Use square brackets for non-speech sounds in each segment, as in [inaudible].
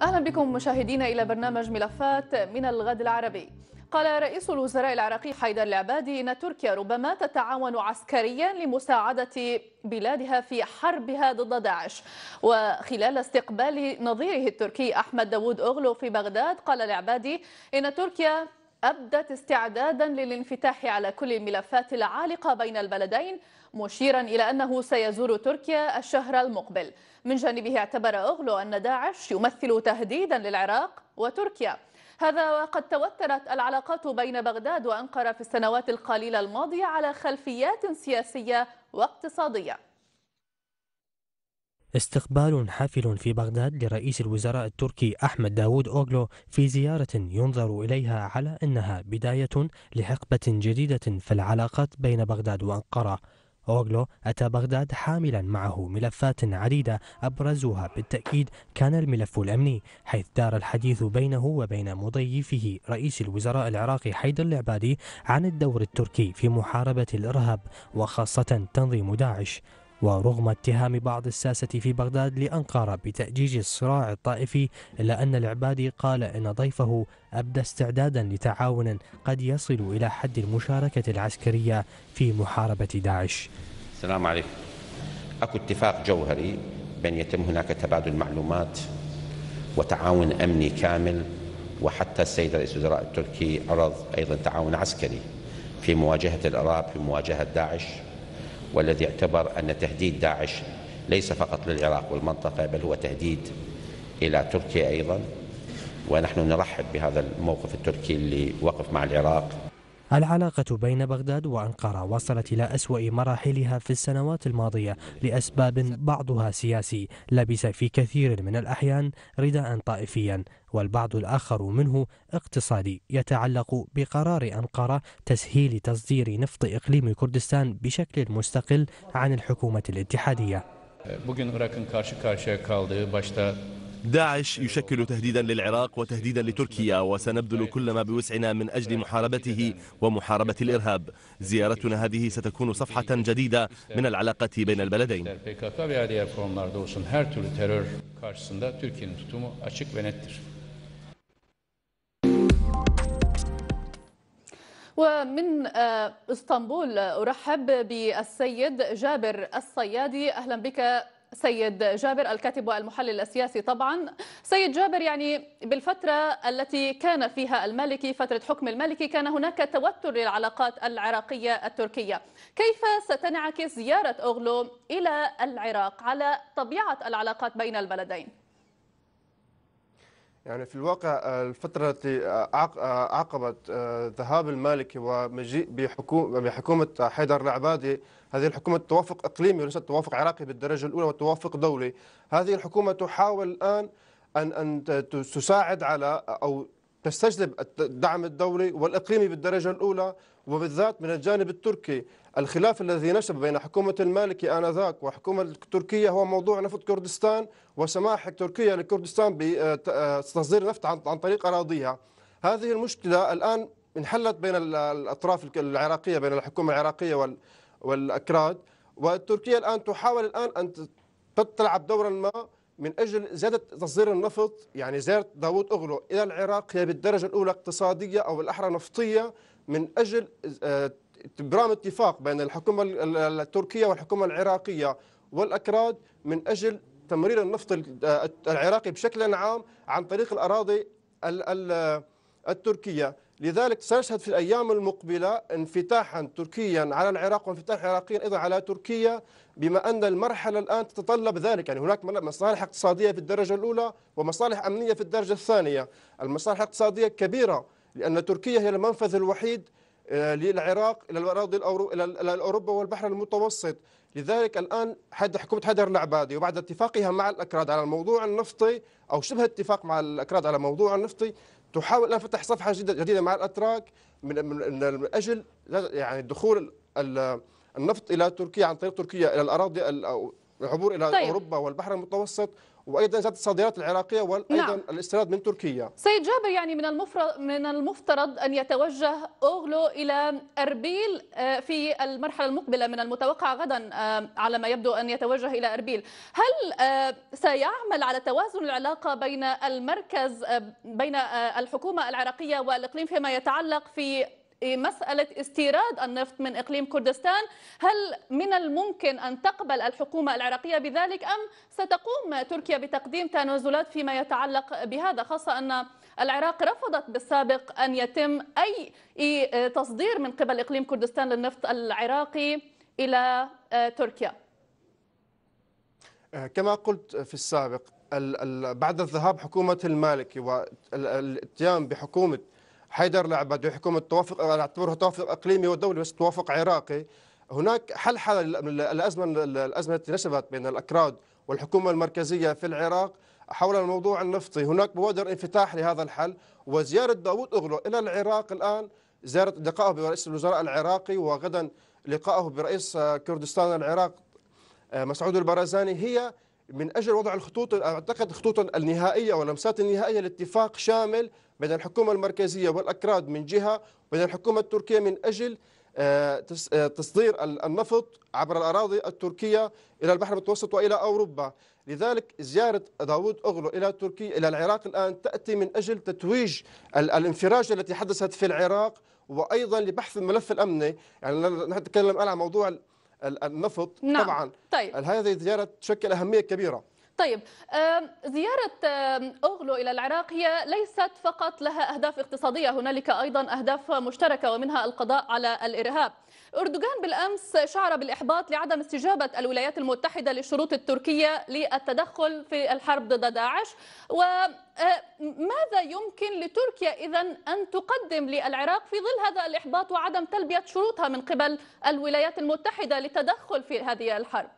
أهلا بكم مشاهدينا إلى برنامج ملفات من الغد العربي قال رئيس الوزراء العراقي حيدر العبادي أن تركيا ربما تتعاون عسكريا لمساعدة بلادها في حربها ضد داعش وخلال استقبال نظيره التركي أحمد داوود أغلو في بغداد قال العبادي إن تركيا أبدت استعدادا للانفتاح على كل الملفات العالقة بين البلدين مشيرا إلى أنه سيزور تركيا الشهر المقبل من جانبه اعتبر أغلو أن داعش يمثل تهديدا للعراق وتركيا هذا وقد توترت العلاقات بين بغداد وأنقرة في السنوات القليلة الماضية على خلفيات سياسية واقتصادية استقبال حافل في بغداد لرئيس الوزراء التركي أحمد داوود أوغلو في زيارة ينظر إليها على أنها بداية لحقبة جديدة في العلاقات بين بغداد وأنقرة أوغلو أتى بغداد حاملا معه ملفات عديدة أبرزها بالتأكيد كان الملف الأمني حيث دار الحديث بينه وبين مضيفه رئيس الوزراء العراقي حيدر العبادي عن الدور التركي في محاربة الإرهاب وخاصة تنظيم داعش ورغم اتهام بعض الساسة في بغداد لأنقرة بتأجيج الصراع الطائفي إلا أن العبادي قال إن ضيفه أبدى استعدادا لتعاون قد يصل إلى حد المشاركة العسكرية في محاربة داعش السلام عليكم أكو اتفاق جوهري بأن يتم هناك تبادل معلومات وتعاون أمني كامل وحتى السيد رئيس الوزراء التركي عرض أيضا تعاون عسكري في مواجهة الإرهاب في مواجهة داعش والذي اعتبر أن تهديد داعش ليس فقط للعراق والمنطقة بل هو تهديد إلى تركيا أيضا ونحن نرحب بهذا الموقف التركي اللي وقف مع العراق العلاقة بين بغداد وأنقرة وصلت إلى أسوأ مراحلها في السنوات الماضية لأسباب بعضها سياسي لبس في كثير من الأحيان رداء طائفيا والبعض الآخر منه اقتصادي يتعلق بقرار أنقرة تسهيل تصدير نفط إقليم كردستان بشكل مستقل عن الحكومة الاتحادية داعش يشكل تهديدا للعراق وتهديدا لتركيا وسنبذل كل ما بوسعنا من أجل محاربته ومحاربة الإرهاب زيارتنا هذه ستكون صفحة جديدة من العلاقة بين البلدين ومن آه، اسطنبول ارحب بالسيد جابر الصيادي اهلا بك سيد جابر الكاتب والمحلل السياسي طبعا سيد جابر يعني بالفترة التي كان فيها المالكي فترة حكم المالكي كان هناك توتر للعلاقات العراقية التركية كيف ستنعكس زيارة أغلو إلى العراق على طبيعة العلاقات بين البلدين؟ يعني في الواقع آه، الفترة التي آه، آه، عقبت ذهاب المالكي ومجيء بحكومة حيدر العبادي هذه الحكومة توافق إقليمي وليس توافق عراقي بالدرجة الأولى وتوافق دولي هذه الحكومة تحاول الآن أن أن تساعد على أو تستجلب الدعم الدولي والإقليمي بالدرجة الأولى وبالذات من الجانب التركي الخلاف الذي نشب بين حكومة المالكي آنذاك وحكومة التركية هو موضوع نفط كردستان وسماح تركيا لكردستان بتصدير آه، آه، نفط عن طريق أراضيها هذه المشكلة الآن انحلت بين الأطراف العراقية بين الحكومة العراقية والأكراد وتركيا الآن تحاول الآن أن تلعب دورا ما من أجل زيادة تصدير النفط يعني زيارة داوود أغلو إلى العراق هي بالدرجة الأولى اقتصادية أو الأحرى نفطية من أجل ابرام آه، اتفاق بين الحكومة التركية والحكومة العراقية والأكراد من أجل تمرير النفط آه، العراقي بشكل عام عن طريق الأراضي آه، التركية لذلك سنشهد في الأيام المقبلة انفتاحا تركيا على العراق وانفتاح عراقيا أيضا على تركيا بما أن المرحلة الآن تتطلب ذلك يعني هناك مصالح اقتصادية في الدرجة الأولى ومصالح أمنية في الدرجة الثانية المصالح الاقتصادية كبيرة لأن تركيا هي المنفذ الوحيد آه، للعراق إلى الأراضي إلى أوروبا والبحر المتوسط لذلك الآن حد حكومة حيدر العبادي وبعد اتفاقها مع الأكراد على الموضوع النفطي أو شبه اتفاق مع الأكراد على موضوع النفطي تحاول الآن فتح صفحة جديدة مع الأتراك من, من, من أجل يعني دخول النفط الى تركيا عن طريق تركيا الى الاراضي العبور الى طيب. اوروبا والبحر المتوسط وايضا زادت الصادرات العراقيه وايضا نعم. الاستيراد من تركيا. سيد جابر يعني من المفرض من المفترض ان يتوجه اوغلو الى اربيل آه، في المرحله المقبله من المتوقع غدا آه، على ما يبدو ان يتوجه الى اربيل، هل آه، سيعمل على توازن العلاقه بين المركز بين الحكومه العراقيه والاقليم فيما يتعلق في إيه، مسألة استيراد النفط من إقليم كردستان هل من الممكن أن تقبل الحكومة العراقية بذلك أم ستقوم تركيا بتقديم تنازلات فيما يتعلق بهذا خاصة أن العراق رفضت بالسابق أن يتم أي إيه، تصدير من قبل إقليم كردستان للنفط العراقي إلى آه، تركيا آه، كما قلت في السابق بعد الذهاب حكومة المالكي والاتيان بحكومة حيدر لا وحكومة يحكم التوافق انا آه، اعتبرها توافق اقليمي ودولي بس توافق عراقي هناك حل حل الازمه الازمه التي نشبت بين الاكراد والحكومه المركزيه في العراق حول الموضوع النفطي هناك بوادر انفتاح لهذا الحل وزياره داوود اوغلو الى العراق الان زياره لقائه برئيس الوزراء العراقي وغدا لقائه برئيس آه، كردستان العراق آه، مسعود البرزاني هي من اجل وضع الخطوط اعتقد الخطوط النهائيه واللمسات النهائيه لاتفاق شامل بين الحكومه المركزيه والاكراد من جهه وبين الحكومه التركيه من اجل آه، آه، تصدير النفط عبر الأراضي التركية إلى البحر المتوسط وإلى أوروبا لذلك زيارة داوود أغلو إلى تركيا إلى العراق الآن تأتي من أجل تتويج الانفراج التي حدثت في العراق وأيضا لبحث الملف الأمني يعني نحن نتكلم الآن عن موضوع النفط نعم. طبعا طيب. هذه التجاره تشكل اهميه كبيره طيب زيارة أوغلو إلى العراق هي ليست فقط لها أهداف اقتصادية هنالك أيضا أهداف مشتركة ومنها القضاء على الإرهاب أردوغان بالأمس شعر بالإحباط لعدم استجابة الولايات المتحدة للشروط التركية للتدخل في الحرب ضد داعش وماذا آه، يمكن لتركيا إذا أن تقدم للعراق في ظل هذا الإحباط وعدم تلبية شروطها من قبل الولايات المتحدة للتدخل في هذه الحرب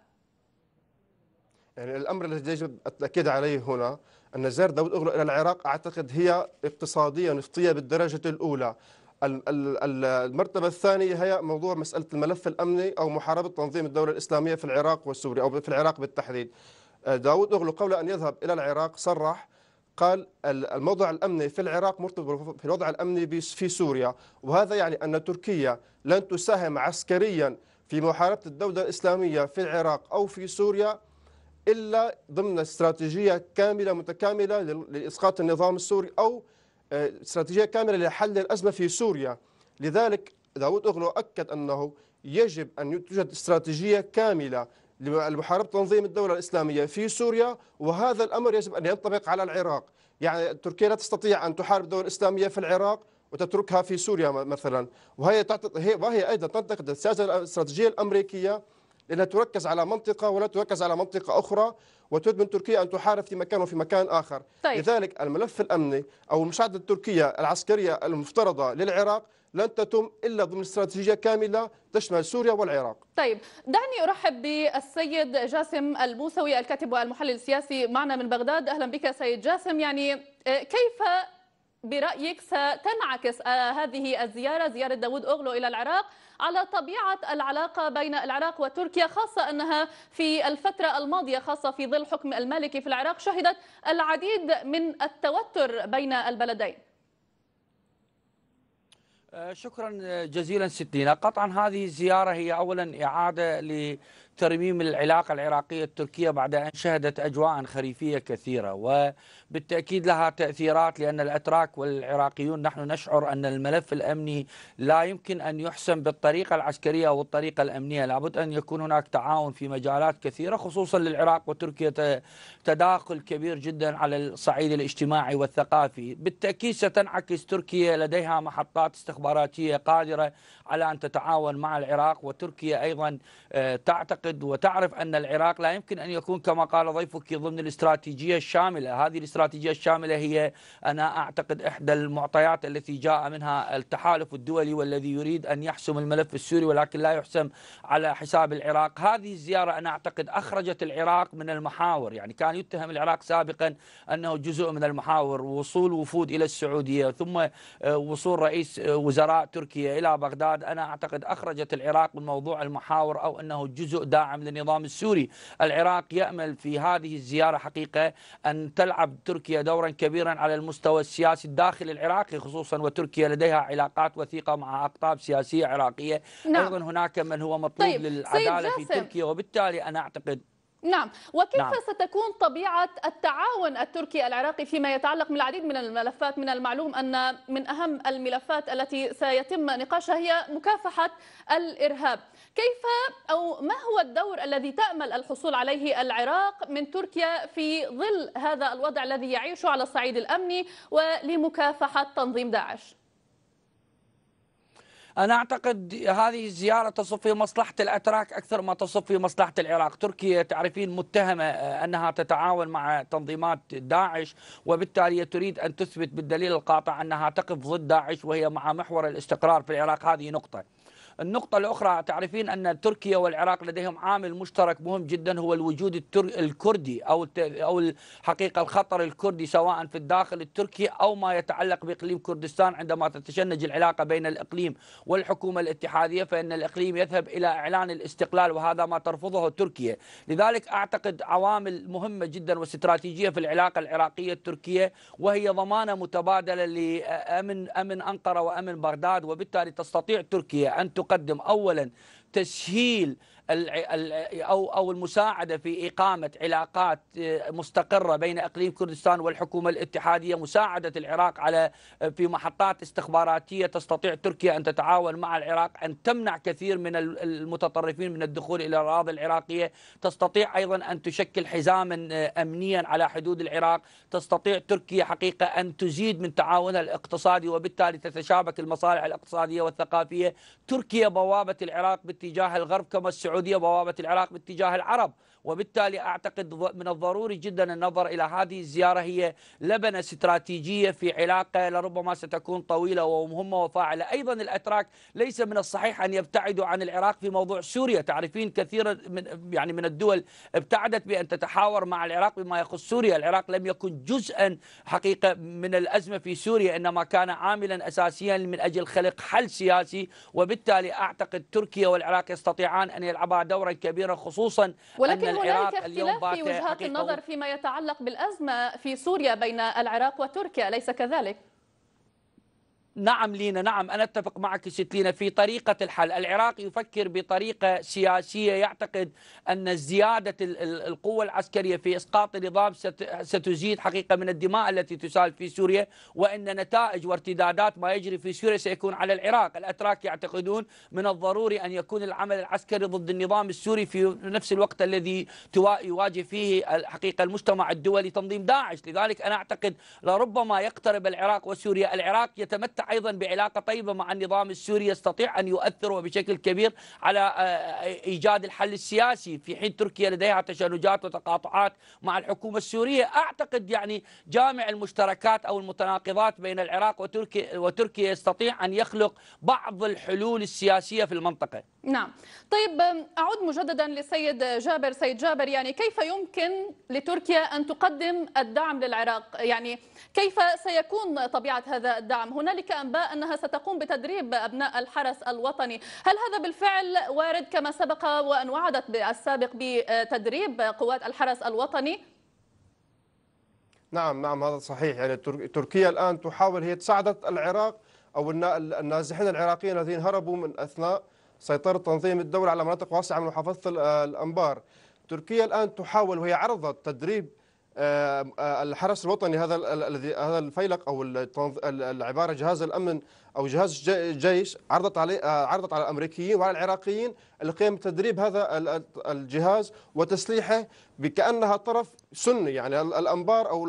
يعني الأمر الذي يجب التأكيد عليه هنا أن زيارة داود أغلو إلى العراق أعتقد هي اقتصادية نفطية بالدرجة الأولى المرتبة الثانية هي موضوع مسألة الملف الأمني أو محاربة تنظيم الدولة الإسلامية في العراق والسوري أو في العراق بالتحديد آه، داود أغلو قبل أن يذهب إلى العراق صرح قال الموضع الأمني في العراق مرتبط في الوضع الأمني في سوريا وهذا يعني أن تركيا لن تساهم عسكريا في محاربة الدولة الإسلامية في العراق أو في سوريا إلا ضمن استراتيجية كاملة متكاملة لإسقاط النظام السوري أو آه، استراتيجية كاملة لحل الأزمة في سوريا لذلك داود أغلو أكد أنه يجب أن توجد استراتيجية كاملة لمحاربة تنظيم الدولة الإسلامية في سوريا وهذا الأمر يجب أن ينطبق على العراق يعني تركيا لا تستطيع أن تحارب الدولة الإسلامية في العراق وتتركها في سوريا مثلا وهي وهي ايضا تنتقد السياسه الاستراتيجيه الامريكيه لأنها تركز على منطقة ولا تركز على منطقة أخرى وتريد من تركيا أن تحارب في مكان وفي مكان آخر طيب. لذلك الملف الأمني أو المساعدة التركية العسكرية المفترضة للعراق لن تتم إلا ضمن استراتيجية كاملة تشمل سوريا والعراق طيب دعني أرحب بالسيد جاسم الموسوي الكاتب والمحلل السياسي معنا من بغداد أهلا بك سيد جاسم يعني آه، كيف برأيك ستنعكس آه، هذه الزيارة زيارة داود أغلو إلى العراق على طبيعة العلاقة بين العراق وتركيا خاصة أنها في الفترة الماضية خاصة في ظل حكم المالكي في العراق شهدت العديد من التوتر بين البلدين آه، شكرا آه، جزيلا ستينا قطعا هذه الزيارة هي أولا إعادة ل ترميم العلاقة العراقية التركية بعد أن شهدت أجواء خريفية كثيرة وبالتأكيد لها تأثيرات لأن الأتراك والعراقيون نحن نشعر أن الملف الأمني لا يمكن أن يحسم بالطريقة العسكرية أو الطريقة الأمنية لابد أن يكون هناك تعاون في مجالات كثيرة خصوصا للعراق وتركيا تداخل كبير جدا على الصعيد الاجتماعي والثقافي بالتأكيد ستنعكس تركيا لديها محطات استخباراتية قادرة على أن تتعاون مع العراق وتركيا أيضا آه، تعتقد تعتقد وتعرف أن العراق لا يمكن أن يكون كما قال ضيفك ضمن الاستراتيجية الشاملة هذه الاستراتيجية الشاملة هي أنا أعتقد إحدى المعطيات التي جاء منها التحالف الدولي والذي يريد أن يحسم الملف السوري ولكن لا يحسم على حساب العراق هذه الزيارة أنا أعتقد أخرجت العراق من المحاور يعني كان يتهم العراق سابقا أنه جزء من المحاور وصول وفود إلى السعودية ثم وصول رئيس وزراء تركيا إلى بغداد أنا أعتقد أخرجت العراق من موضوع المحاور أو أنه جزء الداعم للنظام السوري العراق يأمل في هذه الزيارة حقيقة أن تلعب تركيا دورا كبيرا على المستوى السياسي الداخلي العراقي خصوصا وتركيا لديها علاقات وثيقة مع أقطاب سياسية عراقية نعم. أيضا هناك من هو مطلوب طيب. للعدالة في تركيا وبالتالي أنا أعتقد نعم وكيف نعم. ستكون طبيعة التعاون التركي العراقي فيما يتعلق من العديد من الملفات من المعلوم أن من أهم الملفات التي سيتم نقاشها هي مكافحة الإرهاب كيف أو ما هو الدور الذي تأمل الحصول عليه العراق من تركيا في ظل هذا الوضع الذي يعيشه على الصعيد الأمني ولمكافحة تنظيم داعش أنا أعتقد هذه الزيارة تصب في مصلحة الأتراك أكثر ما تصب في مصلحة العراق تركيا تعرفين متهمة آه، أنها تتعاون مع تنظيمات داعش وبالتالي تريد أن تثبت بالدليل القاطع أنها تقف ضد داعش وهي مع محور الاستقرار في العراق هذه نقطة النقطة الأخرى تعرفين أن تركيا والعراق لديهم عامل مشترك مهم جدا هو الوجود الكردي أو أو الحقيقة الخطر الكردي سواء في الداخل التركي أو ما يتعلق بإقليم كردستان عندما تتشنج العلاقة بين الإقليم والحكومة الاتحادية فإن الإقليم يذهب إلى إعلان الاستقلال وهذا ما ترفضه تركيا لذلك أعتقد عوامل مهمة جدا واستراتيجية في العلاقة العراقية التركية وهي ضمانة متبادلة لأمن أمن أنقرة وأمن بغداد وبالتالي تستطيع تركيا أن نقدم أولا تسهيل أو أو المساعدة في إقامة علاقات آه، مستقرة بين إقليم كردستان والحكومة الاتحادية مساعدة العراق على آه، في محطات استخباراتية تستطيع تركيا أن تتعاون مع العراق أن تمنع كثير من المتطرفين من الدخول إلى الأراضي العراقية تستطيع أيضا أن تشكل حزاما آه، أمنيا على حدود العراق تستطيع تركيا حقيقة أن تزيد من تعاونها الاقتصادي وبالتالي تتشابك المصالح الاقتصادية والثقافية تركيا بوابة العراق باتجاه الغرب كما السعودية السعودية وبوابة العراق باتجاه العرب وبالتالي أعتقد من الضروري جدا النظر إلى هذه الزيارة هي لبنة استراتيجية في علاقة لربما ستكون طويلة ومهمة وفاعلة أيضا الأتراك ليس من الصحيح أن يبتعدوا عن العراق في موضوع سوريا تعرفين كثيرا من يعني من الدول ابتعدت بأن تتحاور مع العراق بما يخص سوريا العراق لم يكن جزءا حقيقة من الأزمة في سوريا إنما كان عاملا أساسيا من أجل خلق حل سياسي وبالتالي أعتقد تركيا والعراق يستطيعان أن يلعبا دورا كبيرا خصوصا ولكن هناك اختلاف في وجهات النظر فيما يتعلق بالازمه في سوريا بين العراق وتركيا اليس كذلك؟ نعم لينا نعم أنا أتفق معك ست لينا في طريقة الحل العراق يفكر بطريقة سياسية يعتقد أن زيادة القوة العسكرية في إسقاط النظام ستزيد حقيقة من الدماء التي تسال في سوريا وأن نتائج وارتدادات ما يجري في سوريا سيكون على العراق الأتراك يعتقدون من الضروري أن يكون العمل العسكري ضد النظام السوري في نفس الوقت الذي يواجه فيه حقيقة المجتمع الدولي تنظيم داعش لذلك أنا أعتقد لربما يقترب العراق وسوريا العراق يتمتع أيضا بعلاقة طيبة مع النظام السوري يستطيع أن يؤثر وبشكل كبير على آه، آه، إيجاد الحل السياسي في حين تركيا لديها تشنجات وتقاطعات مع الحكومة السورية أعتقد يعني جامع المشتركات أو المتناقضات بين العراق وتركيا, وتركيا يستطيع أن يخلق بعض الحلول السياسية في المنطقة نعم طيب أعود مجددا للسيد جابر سيد جابر يعني كيف يمكن لتركيا أن تقدم الدعم للعراق يعني كيف سيكون طبيعة هذا الدعم هنالك أنباء أنها ستقوم بتدريب أبناء الحرس الوطني هل هذا بالفعل وارد كما سبق وأن وعدت السابق بتدريب قوات الحرس الوطني نعم نعم هذا صحيح يعني تركيا الآن تحاول هي تساعدت العراق أو النازحين العراقيين الذين هربوا من أثناء سيطرة تنظيم الدولة على مناطق واسعة من محافظة الأنبار تركيا الآن تحاول وهي عرضت تدريب آه، الحرس الوطني هذا الذي هذا الفيلق او العباره جهاز الامن او جهاز الجيش عرضت عليه آه، عرضت على الامريكيين وعلى العراقيين القيام بتدريب هذا الجهاز وتسليحه بكانها طرف سني يعني الانبار او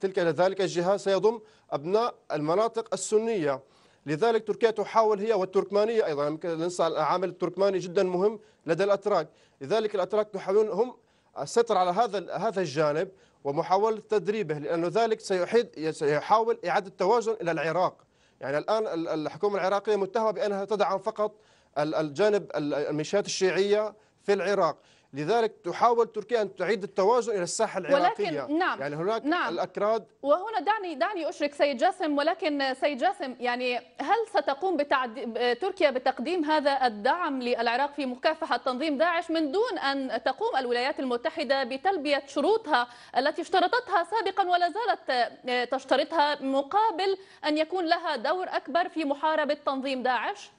تلك ذلك الجهاز سيضم ابناء المناطق السنيه لذلك تركيا تحاول هي والتركمانيه ايضا ننسى العامل التركماني جدا مهم لدى الاتراك لذلك الاتراك يحاولون هم السيطرة على هذا هذا الجانب ومحاولة تدريبه لأن ذلك سيحيد سيحاول إعادة التوازن إلى العراق يعني الآن الحكومة العراقية متهمة بأنها تدعم فقط الجانب الميليشيات الشيعية في العراق لذلك تحاول تركيا أن تعيد التوازن إلى الساحة العراقية ولكن نعم يعني هناك نعم الأكراد وهنا دعني دعني أشرك سيد جاسم ولكن سيد جاسم يعني هل ستقوم بتعدي تركيا بتقديم هذا الدعم للعراق في مكافحة تنظيم داعش من دون أن تقوم الولايات المتحدة بتلبية شروطها التي اشترطتها سابقا ولا زالت آه، تشترطها مقابل أن يكون لها دور أكبر في محاربة تنظيم داعش؟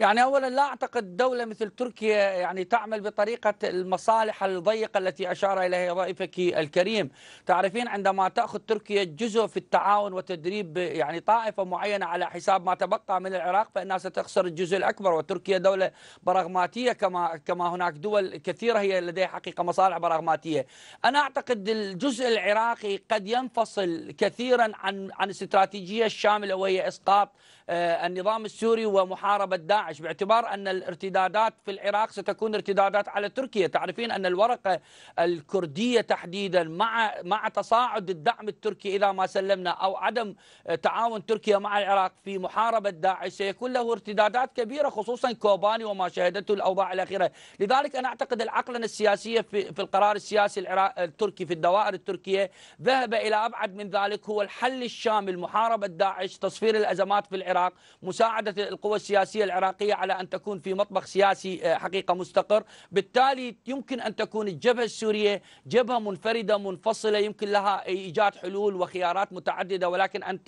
يعني أولا لا أعتقد دولة مثل تركيا يعني تعمل بطريقة المصالح الضيقة التي أشار إليها ضيفك الكريم تعرفين عندما تأخذ تركيا جزء في التعاون وتدريب يعني طائفة معينة على حساب ما تبقى من العراق فإنها ستخسر الجزء الأكبر وتركيا دولة براغماتية كما كما هناك دول كثيرة هي لديها حقيقة مصالح براغماتية أنا أعتقد الجزء العراقي قد ينفصل كثيرا عن عن استراتيجية الشاملة وهي إسقاط آه، النظام السوري ومحاربة داعش باعتبار أن الارتدادات في العراق ستكون ارتدادات على تركيا تعرفين أن الورقة الكردية تحديدا مع مع تصاعد الدعم التركي إذا ما سلمنا أو عدم تعاون تركيا مع العراق في محاربة داعش سيكون له ارتدادات كبيرة خصوصا كوباني وما شهدته الأوضاع الأخيرة لذلك أنا أعتقد العقلنة السياسية في, في القرار السياسي التركي في الدوائر التركية ذهب إلى أبعد من ذلك هو الحل الشامل محاربة داعش تصفير الأزمات في العراق العراق مساعدة القوى السياسية العراقية على أن تكون في مطبخ سياسي آه، حقيقة مستقر بالتالي يمكن أن تكون الجبهة السورية جبهة منفردة منفصلة يمكن لها إيجاد حلول وخيارات متعددة ولكن أن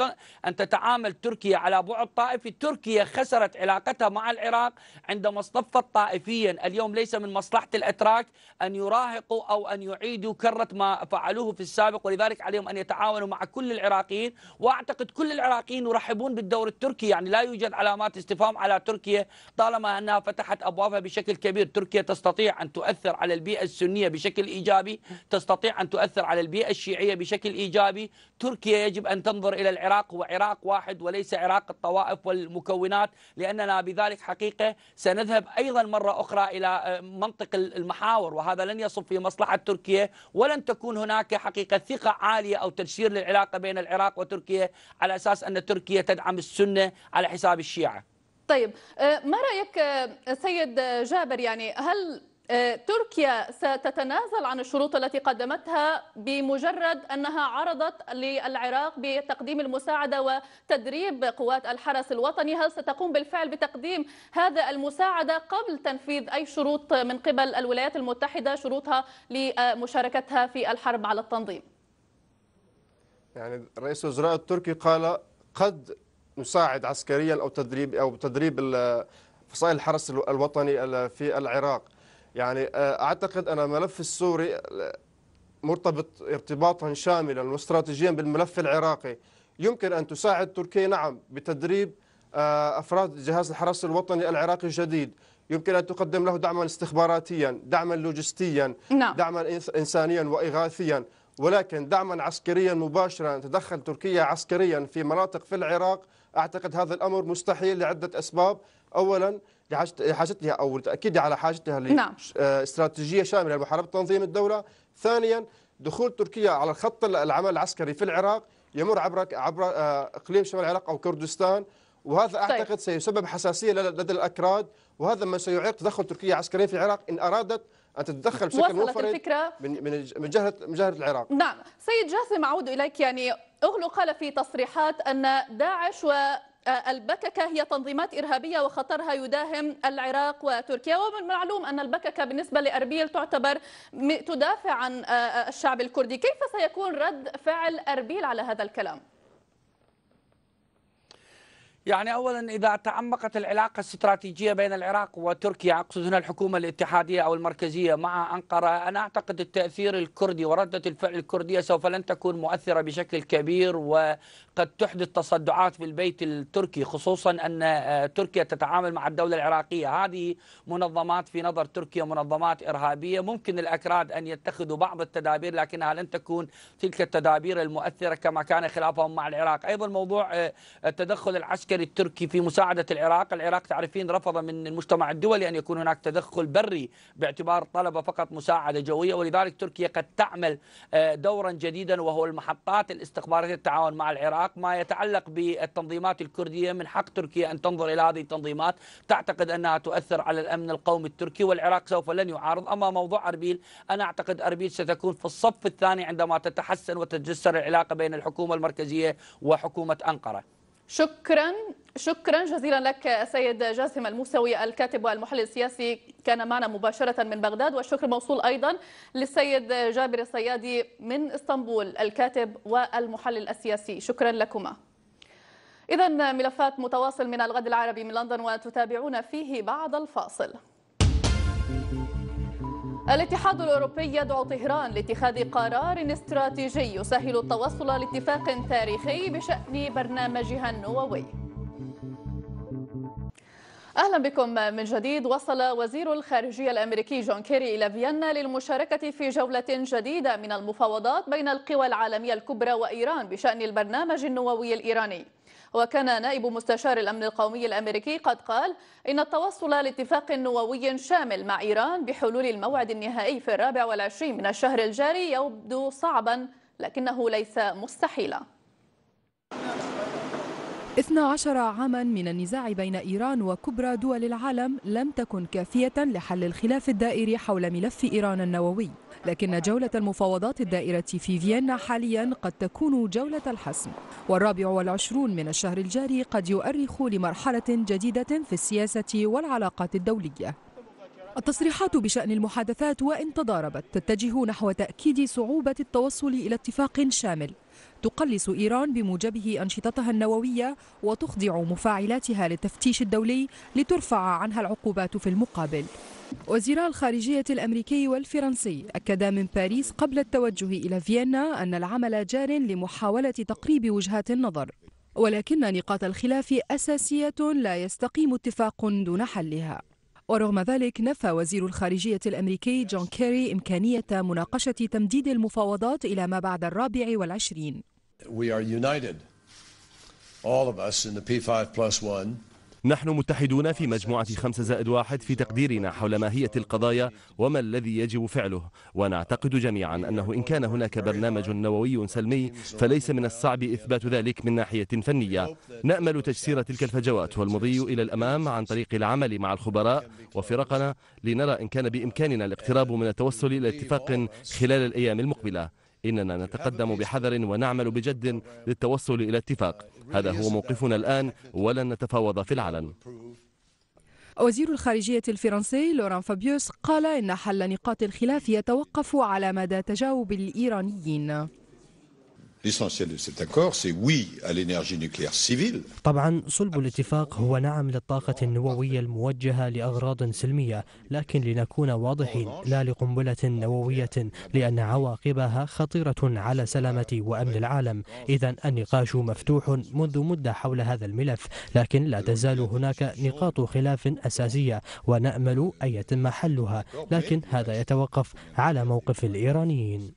أن تتعامل تركيا على بعد طائفي تركيا خسرت علاقتها مع العراق عندما اصطفت طائفيا اليوم ليس من مصلحة الأتراك أن يراهقوا أو أن يعيدوا كرة ما فعلوه في السابق ولذلك عليهم أن يتعاونوا مع كل العراقيين وأعتقد كل العراقيين يرحبون بالدور التركي تركي يعني لا يوجد علامات استفهام على تركيا طالما أنها فتحت أبوابها بشكل كبير تركيا تستطيع أن تؤثر على البيئة السنية بشكل إيجابي تستطيع أن تؤثر على البيئة الشيعية بشكل إيجابي تركيا يجب أن تنظر إلى العراق هو عراق واحد وليس عراق الطوائف والمكونات لأننا بذلك حقيقة سنذهب أيضا مرة أخرى إلى آه، منطق المحاور وهذا لن يصب في مصلحة تركيا ولن تكون هناك حقيقة ثقة عالية أو تجسير للعلاقة بين العراق وتركيا على أساس أن تركيا تدعم السنة على حساب الشيعة طيب آه، ما رأيك آه، سيد جابر يعني هل آه، تركيا ستتنازل عن الشروط التي قدمتها بمجرد أنها عرضت للعراق بتقديم المساعدة وتدريب قوات الحرس الوطني هل ستقوم بالفعل بتقديم هذا المساعدة قبل تنفيذ أي شروط من قبل الولايات المتحدة شروطها لمشاركتها في الحرب على التنظيم يعني رئيس الوزراء التركي قال قد نساعد عسكريا او تدريب او تدريب فصائل الحرس الوطني في العراق يعني آه، اعتقد ان الملف السوري آه، مرتبط ارتباطا شاملا واستراتيجيا بالملف العراقي يمكن ان تساعد تركيا نعم بتدريب آه، افراد جهاز الحرس الوطني العراقي الجديد يمكن ان تقدم له دعما استخباراتيا دعما لوجستيا نعم. دعما انسانيا واغاثيا ولكن دعما عسكريا مباشرا تدخل تركيا عسكريا في مناطق في العراق أعتقد هذا الأمر مستحيل لعدة أسباب أولا لحاجتها أو لتأكيدها على حاجتها نعم. آه، استراتيجية شاملة لمحاربة تنظيم الدولة ثانيا دخول تركيا على الخط العمل العسكري في العراق يمر عبر عبر آه، اقليم شمال العراق او كردستان وهذا طيب. اعتقد طيب. سيسبب حساسيه لدى الاكراد وهذا ما سيعيق تدخل تركيا عسكريا في العراق إن أرادت ان تتدخل بشكل منفرد الفكرة من من جهه من جهه العراق نعم سيد جاسم اعود اليك يعني اغلو قال في تصريحات ان داعش و البككة هي تنظيمات إرهابية وخطرها يداهم العراق وتركيا ومن المعلوم أن البككة بالنسبة لأربيل تعتبر تدافع عن آه، آه، الشعب الكردي كيف سيكون رد فعل أربيل على هذا الكلام؟ يعني اولا اذا تعمقت العلاقه الاستراتيجيه بين العراق وتركيا اقصد هنا الحكومه الاتحاديه او المركزيه مع انقره انا اعتقد التاثير الكردي ورده الفعل الكرديه سوف لن تكون مؤثره بشكل كبير و قد تحدث تصدعات في البيت التركي خصوصا أن آه، تركيا تتعامل مع الدولة العراقية هذه منظمات في نظر تركيا منظمات إرهابية ممكن الأكراد أن يتخذوا بعض التدابير لكنها لن تكون تلك التدابير المؤثرة كما كان خلافهم مع العراق أيضا موضوع آه، التدخل العسكري التركي في مساعدة العراق العراق تعرفين رفض من المجتمع الدولي أن يكون هناك تدخل بري باعتبار طلب فقط مساعدة جوية ولذلك تركيا قد تعمل آه، دورا جديدا وهو المحطات الاستخباراتية التعاون مع العراق العراق ما يتعلق بالتنظيمات الكردية من حق تركيا أن تنظر إلى هذه التنظيمات تعتقد أنها تؤثر على الأمن القومي التركي والعراق سوف لن يعارض أما موضوع أربيل أنا أعتقد أربيل ستكون في الصف الثاني عندما تتحسن وتتجسر العلاقة بين الحكومة المركزية وحكومة أنقرة شكرا شكرا جزيلا لك السيد جاسم الموسوي الكاتب والمحلل السياسي كان معنا مباشرة من بغداد والشكر موصول أيضا للسيد جابر الصيادي من اسطنبول الكاتب والمحلل السياسي شكرا لكما إذا ملفات متواصل من الغد العربي من لندن وتتابعون فيه بعد الفاصل الاتحاد الأوروبي يدعو طهران لاتخاذ قرار استراتيجي يسهل التوصل لاتفاق تاريخي بشأن برنامجها النووي اهلا بكم من جديد وصل وزير الخارجيه الامريكي جون كيري الى فيينا للمشاركه في جوله جديده من المفاوضات بين القوى العالميه الكبرى وايران بشان البرنامج النووي الايراني وكان نائب مستشار الأمن القومي الأمريكي قد قال إن التوصل لاتفاق نووي شامل مع إيران بحلول الموعد النهائي في الرابع والعشرين من الشهر الجاري يبدو صعبا لكنه ليس مستحيلا 12 عاما من النزاع بين إيران وكبرى دول العالم لم تكن كافية لحل الخلاف الدائري حول ملف إيران النووي لكن جولة المفاوضات الدائرة في فيينا حاليا قد تكون جولة الحسم والرابع والعشرون من الشهر الجاري قد يؤرخ لمرحلة جديدة في السياسة والعلاقات الدولية التصريحات بشأن المحادثات وإن تضاربت تتجه نحو تأكيد صعوبة التوصل إلى اتفاق شامل تقلص إيران بموجبه أنشطتها النووية وتخضع مفاعلاتها للتفتيش الدولي لترفع عنها العقوبات في المقابل وزيرا الخارجية الأمريكي والفرنسي أكدا من باريس قبل التوجه إلى فيينا أن العمل جار لمحاولة تقريب وجهات النظر ولكن نقاط الخلاف أساسية لا يستقيم اتفاق دون حلها ورغم ذلك نفى وزير الخارجية الأمريكي جون كيري إمكانية مناقشة تمديد المفاوضات إلى ما بعد الرابع والعشرين We are united, all of us in the P5 plus one نحن متحدون في مجموعة خمسة زائد واحد في تقديرنا حول ماهية القضايا وما الذي يجب فعله ونعتقد جميعا أنه إن كان هناك برنامج نووي سلمي فليس من الصعب إثبات ذلك من ناحية فنية نأمل تجسير تلك الفجوات والمضي إلى الأمام عن طريق العمل مع الخبراء وفرقنا لنرى إن كان بإمكاننا الاقتراب من التوصل إلى اتفاق خلال الأيام المقبلة إننا نتقدم بحذر ونعمل بجد للتوصل إلى اتفاق هذا هو موقفنا الآن ولن نتفاوض في العلن وزير الخارجية الفرنسي لوران فابيوس قال إن حل نقاط الخلاف يتوقف على مدى تجاوب الإيرانيين طبعا صلب الاتفاق هو نعم للطاقة النووية الموجهة لأغراض سلمية لكن لنكون واضحين لا لقنبلة نووية لأن عواقبها خطيرة على سلامة وأمن العالم إذا النقاش مفتوح منذ مدة حول هذا الملف لكن لا تزال هناك نقاط خلاف أساسية ونأمل أن يتم حلها لكن هذا يتوقف على موقف الإيرانيين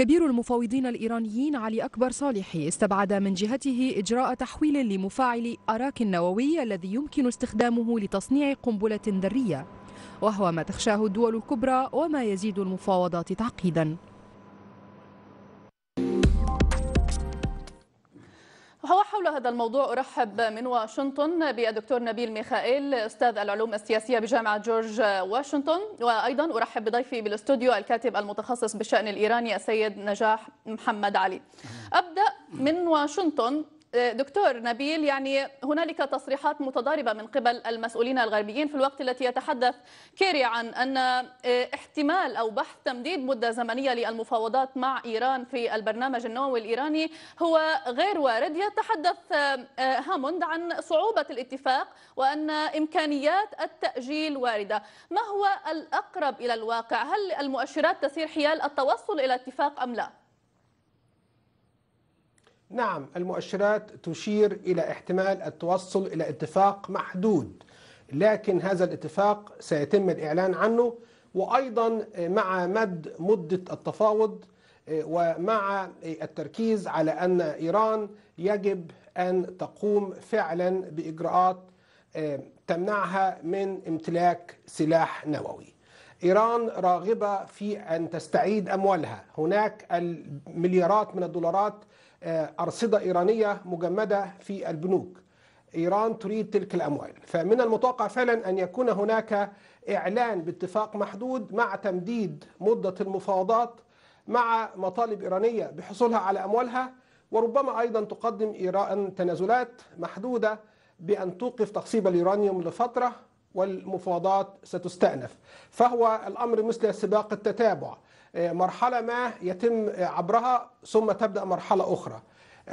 كبير المفاوضين الإيرانيين علي أكبر صالحي استبعد من جهته إجراء تحويل لمفاعل أراك النووي الذي يمكن استخدامه لتصنيع قنبلة ذرية وهو ما تخشاه الدول الكبرى وما يزيد المفاوضات تعقيداً حول هذا الموضوع أرحب من واشنطن بالدكتور نبيل ميخائيل أستاذ العلوم السياسية بجامعة جورج واشنطن وأيضا أرحب بضيفي بالاستوديو الكاتب المتخصص بالشأن الإيراني السيد نجاح محمد علي أبدأ من واشنطن دكتور نبيل يعني هنالك تصريحات متضاربة من قبل المسؤولين الغربيين في الوقت التي يتحدث كيري عن أن آه، احتمال أو بحث تمديد مدة زمنية للمفاوضات مع إيران في البرنامج النووي الإيراني هو غير وارد يتحدث آه، آه، هاموند عن صعوبة الاتفاق وأن إمكانيات التأجيل واردة ما هو الأقرب إلى الواقع هل المؤشرات تسير حيال التوصل إلى اتفاق أم لا؟ نعم المؤشرات تشير إلى احتمال التوصل إلى اتفاق محدود لكن هذا الاتفاق سيتم الإعلان عنه وأيضا مع مد مدة التفاوض ومع التركيز على أن إيران يجب أن تقوم فعلا بإجراءات آه، تمنعها من امتلاك سلاح نووي إيران راغبة في أن تستعيد أموالها هناك المليارات من الدولارات آه، أرصدة إيرانية مجمدة في البنوك إيران تريد تلك الأموال فمن المتوقع فعلا أن يكون هناك إعلان باتفاق محدود مع تمديد مدة المفاوضات مع مطالب إيرانية بحصولها على أموالها وربما أيضا تقدم إيران تنازلات محدودة بأن توقف تخصيب اليورانيوم لفترة والمفاوضات ستستأنف فهو الأمر مثل سباق التتابع مرحلة ما يتم عبرها ثم تبدأ مرحلة أخرى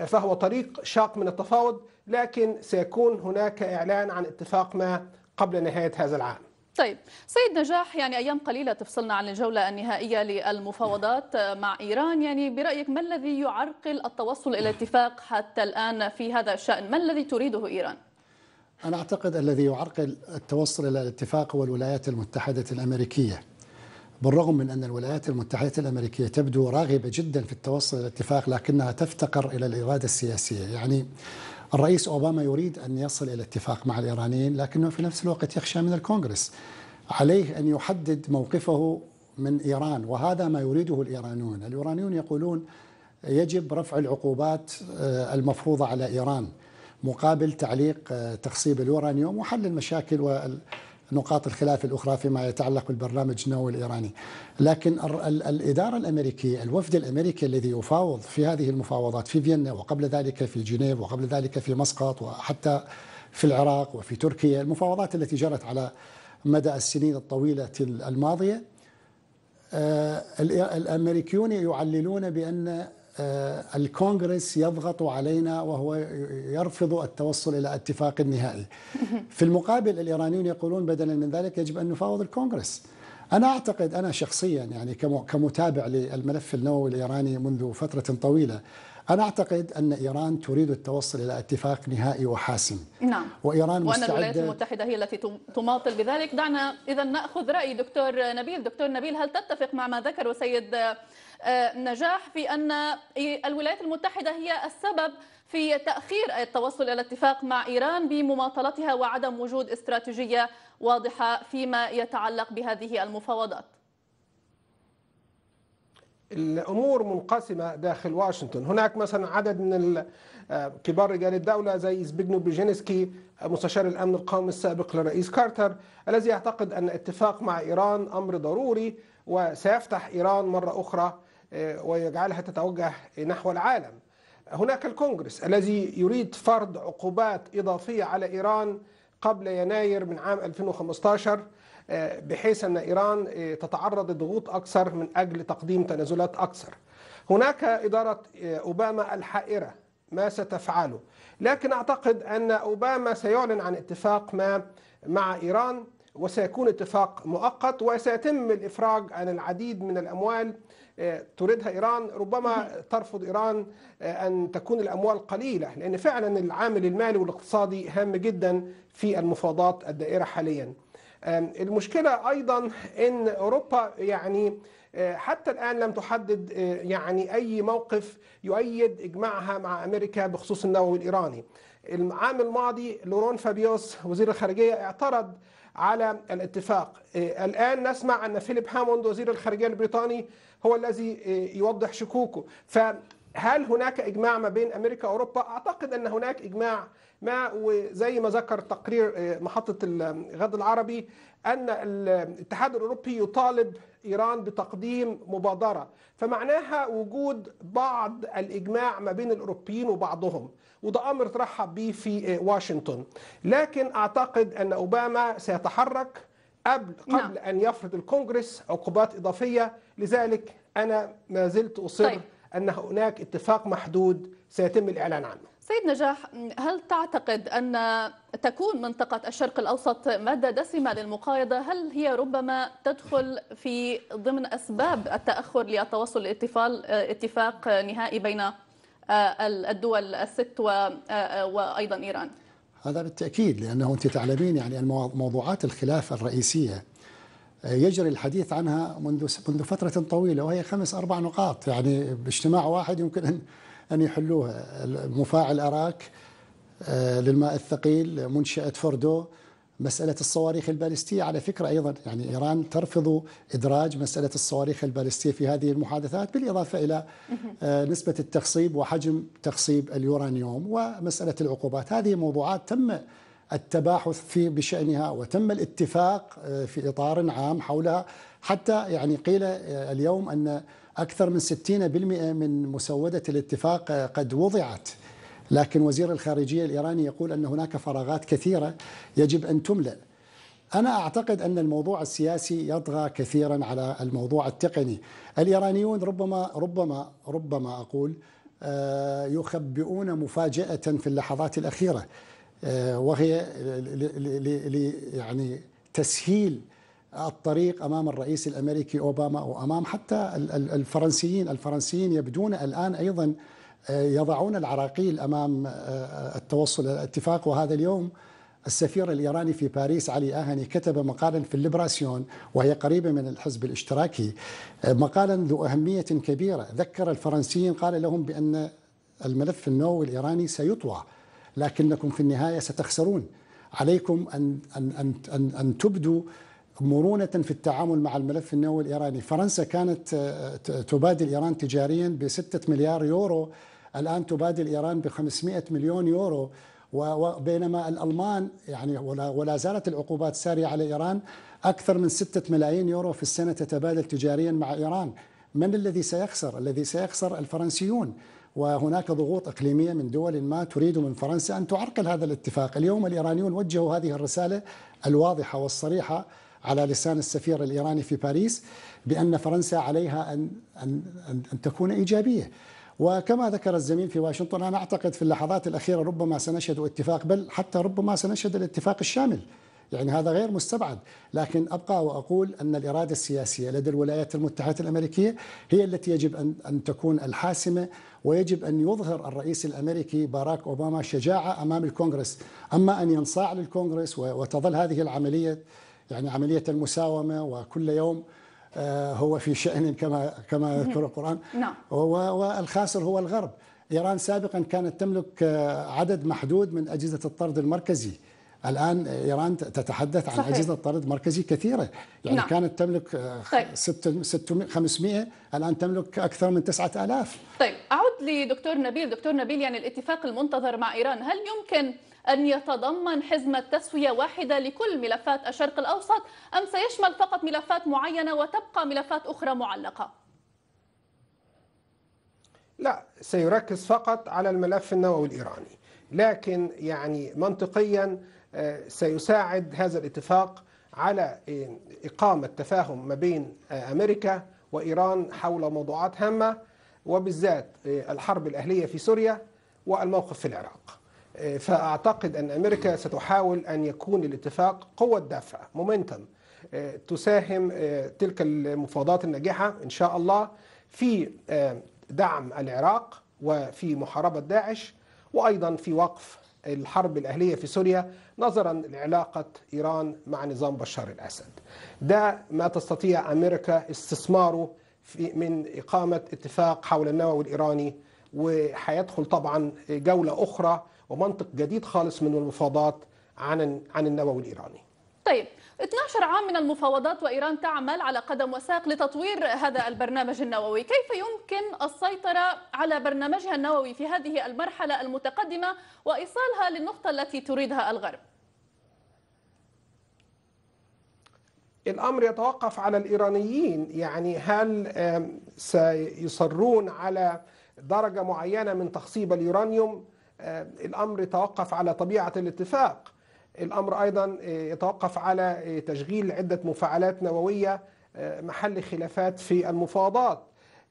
فهو طريق شاق من التفاوض لكن سيكون هناك إعلان عن اتفاق ما قبل نهاية هذا العام طيب سيد نجاح يعني أيام قليلة تفصلنا عن الجولة النهائية للمفاوضات مع إيران يعني برأيك ما الذي يعرقل التوصل إلى اتفاق حتى الآن في هذا الشأن ما الذي تريده إيران؟ أنا أعتقد الذي يعرقل التوصل إلى الاتفاق هو الولايات المتحدة الأمريكية بالرغم من أن الولايات المتحدة الأمريكية تبدو راغبة جدا في التوصل إلى اتفاق لكنها تفتقر إلى الإرادة السياسية يعني الرئيس أوباما يريد أن يصل إلى اتفاق مع الإيرانيين لكنه في نفس الوقت يخشى من الكونغرس عليه أن يحدد موقفه من إيران وهذا ما يريده الإيرانيون الإيرانيون يقولون يجب رفع العقوبات آه، المفروضة على إيران مقابل تعليق آه، تخصيب اليورانيوم وحل المشاكل وال نقاط الخلاف الأخرى فيما يتعلق بالبرنامج النووي الإيراني لكن الإدارة الأمريكية الوفد الأمريكي الذي يفاوض في هذه المفاوضات في فيينا وقبل ذلك في جنيف وقبل ذلك في مسقط وحتى في العراق وفي تركيا المفاوضات التي جرت على مدى السنين الطويلة الماضية آه، الأمريكيون يعللون بأن آه، الكونغرس يضغط علينا وهو يرفض التوصل الى اتفاق نهائي. [laughs] في المقابل الايرانيون يقولون بدلا من ذلك يجب ان نفاوض الكونغرس. انا اعتقد انا شخصيا يعني كمتابع للملف النووي الايراني منذ فتره طويله أنا أعتقد أن إيران تريد التوصل إلى اتفاق نهائي وحاسم نعم وإيران وأن الولايات المتحدة هي التي تماطل بذلك دعنا إذا نأخذ رأي دكتور نبيل دكتور نبيل هل تتفق مع ما ذكره سيد آه، نجاح في أن الولايات المتحدة هي السبب في تأخير التوصل إلى اتفاق مع إيران بمماطلتها وعدم وجود استراتيجية واضحة فيما يتعلق بهذه المفاوضات الامور منقسمه داخل واشنطن هناك مثلا عدد من آه، كبار رجال الدوله زي زبيجنو بيجينسكي آه، مستشار الامن القومي السابق للرئيس كارتر الذي يعتقد ان اتفاق مع ايران امر ضروري وسيفتح ايران مره اخرى آه، ويجعلها تتوجه نحو العالم هناك الكونغرس الذي يريد فرض عقوبات اضافيه على ايران قبل يناير من عام 2015 بحيث أن إيران آه، تتعرض لضغوط أكثر من أجل تقديم تنازلات أكثر هناك إدارة آه، أوباما الحائرة ما ستفعله لكن أعتقد أن أوباما سيعلن عن اتفاق ما مع إيران وسيكون اتفاق مؤقت وسيتم الإفراج عن العديد من الأموال آه، تريدها إيران ربما ترفض إيران أن تكون الأموال قليلة لأن فعلا العامل المالي والاقتصادي هام جدا في المفاوضات الدائرة حاليا المشكلة أيضا أن أوروبا يعني أه، حتى الآن لم تحدد أه، يعني أي موقف يؤيد إجماعها مع أمريكا بخصوص النووي الإيراني العام الماضي لورون فابيوس وزير الخارجية اعترض على الاتفاق أه، الآن نسمع أن فيليب هاموند وزير الخارجية البريطاني هو الذي يوضح شكوكه ف هل هناك اجماع ما بين امريكا واوروبا؟ اعتقد ان هناك اجماع ما وزي ما ذكر تقرير آه، محطه الغد آه، العربي ان آه، الاتحاد الاوروبي يطالب ايران بتقديم مبادره، فمعناها وجود بعض الاجماع ما بين الاوروبيين وبعضهم، وده امر ترحب به في واشنطن، لكن اعتقد ان اوباما سيتحرك قبل نعم. قبل ان يفرض الكونجرس عقوبات اضافيه، لذلك انا ما زلت اصر طيب. أن هناك اتفاق محدود سيتم الإعلان عنه سيد نجاح هل تعتقد أن تكون منطقة الشرق الأوسط مادة دسمة للمقايضة هل هي ربما تدخل في ضمن أسباب التأخر للتوصل لاتفاق نهائي بين الدول الست وأيضا إيران هذا بالتأكيد لأنه أنت تعلمين يعني موضوعات الخلاف الرئيسية يجري الحديث عنها منذ منذ فترة طويلة وهي خمس أربع نقاط يعني باجتماع واحد يمكن أن أن يحلوها مفاعل أراك آه، للماء الثقيل منشأة فردو مسألة الصواريخ البالستية على فكرة أيضا يعني إيران ترفض إدراج مسألة الصواريخ البالستية في هذه المحادثات بالإضافة إلى آه، نسبة التخصيب وحجم تخصيب اليورانيوم ومسألة العقوبات هذه موضوعات تم التباحث في بشأنها وتم الاتفاق آه، في إطار عام حولها حتى يعني قيل آه، اليوم أن أكثر من 60% من مسودة الاتفاق آه، قد وضعت لكن وزير الخارجية الإيراني يقول أن هناك فراغات كثيرة يجب أن تملأ أنا أعتقد أن الموضوع السياسي يطغى كثيرا على الموضوع التقني الإيرانيون ربما ربما ربما أقول يخبئون مفاجأة في اللحظات الأخيرة آه، وهي يعني تسهيل الطريق امام الرئيس الامريكي اوباما وامام حتى الفرنسيين، الفرنسيين يبدون الان ايضا آه، يضعون العراقيل امام آه، التوصل الى الاتفاق وهذا اليوم السفير الايراني في باريس علي اهني كتب مقالا في الليبراسيون وهي قريبه من الحزب الاشتراكي مقالا ذو اهميه كبيره ذكر الفرنسيين قال لهم بان الملف النووي الايراني سيطوى لكنكم في النهاية ستخسرون عليكم أن, أن, أن, أن, تبدوا مرونة في التعامل مع الملف النووي الإيراني فرنسا كانت آه، تبادل إيران تجاريا بستة مليار يورو الآن تبادل إيران بخمسمائة 500 مليون يورو وبينما الألمان يعني ولا, زالت العقوبات سارية على إيران أكثر من ستة ملايين يورو في السنة تتبادل تجاريا مع إيران من الذي سيخسر؟ الذي سيخسر الفرنسيون وهناك ضغوط اقليميه من دول ما تريد من فرنسا ان تعرقل هذا الاتفاق، اليوم الايرانيون وجهوا هذه الرساله الواضحه والصريحه على لسان السفير الايراني في باريس بان فرنسا عليها ان ان ان, أن تكون ايجابيه. وكما ذكر الزميل في واشنطن انا اعتقد في اللحظات الاخيره ربما سنشهد اتفاق بل حتى ربما سنشهد الاتفاق الشامل يعني هذا غير مستبعد لكن أبقى وأقول أن الإرادة السياسية لدى الولايات المتحدة الأمريكية هي التي يجب أن, أن تكون الحاسمة ويجب أن يظهر الرئيس الأمريكي باراك أوباما شجاعة أمام الكونغرس أما أن ينصاع للكونغرس وتظل هذه العملية يعني عملية المساومة وكل يوم آه، هو في شأن كما كما يذكر القرآن نعم. والخاسر هو الغرب إيران سابقا كانت تملك آه، عدد محدود من أجهزة الطرد المركزي الان ايران تتحدث عن صحيح. اجهزه طرد مركزي كثيره يعني نعم. كانت تملك آه، طيب. 600 500 الان تملك اكثر من 9000 طيب اعود لدكتور نبيل دكتور نبيل يعني الاتفاق المنتظر مع ايران هل يمكن أن يتضمن حزمة تسوية واحدة لكل ملفات الشرق الأوسط أم سيشمل فقط ملفات معينة وتبقى ملفات أخرى معلقة؟ لا سيركز فقط على الملف النووي الإيراني لكن يعني منطقيا سيساعد هذا الاتفاق على إقامة تفاهم ما بين أمريكا وإيران حول موضوعات هامة وبالذات الحرب الأهلية في سوريا والموقف في العراق فأعتقد أن أمريكا ستحاول أن يكون الاتفاق قوة دافعة مومنتم تساهم تلك المفاوضات الناجحة إن شاء الله في دعم العراق وفي محاربة داعش وأيضا في وقف الحرب الأهلية في سوريا نظرا لعلاقة إيران مع نظام بشار الأسد ده ما تستطيع أمريكا استثماره في من إقامة اتفاق حول النووي الإيراني وهيدخل طبعا جولة أخرى ومنطق جديد خالص من المفاوضات عن عن النووي الإيراني طيب 12 عام من المفاوضات وإيران تعمل على قدم وساق لتطوير هذا البرنامج النووي كيف يمكن السيطرة على برنامجها النووي في هذه المرحلة المتقدمة وإيصالها للنقطة التي تريدها الغرب الأمر يتوقف على الإيرانيين يعني هل سيصرون على درجة معينة من تخصيب اليورانيوم الأمر يتوقف على طبيعة الاتفاق الأمر أيضا آه، يتوقف على آه، تشغيل عدة مفاعلات نووية آه، محل خلافات في المفاوضات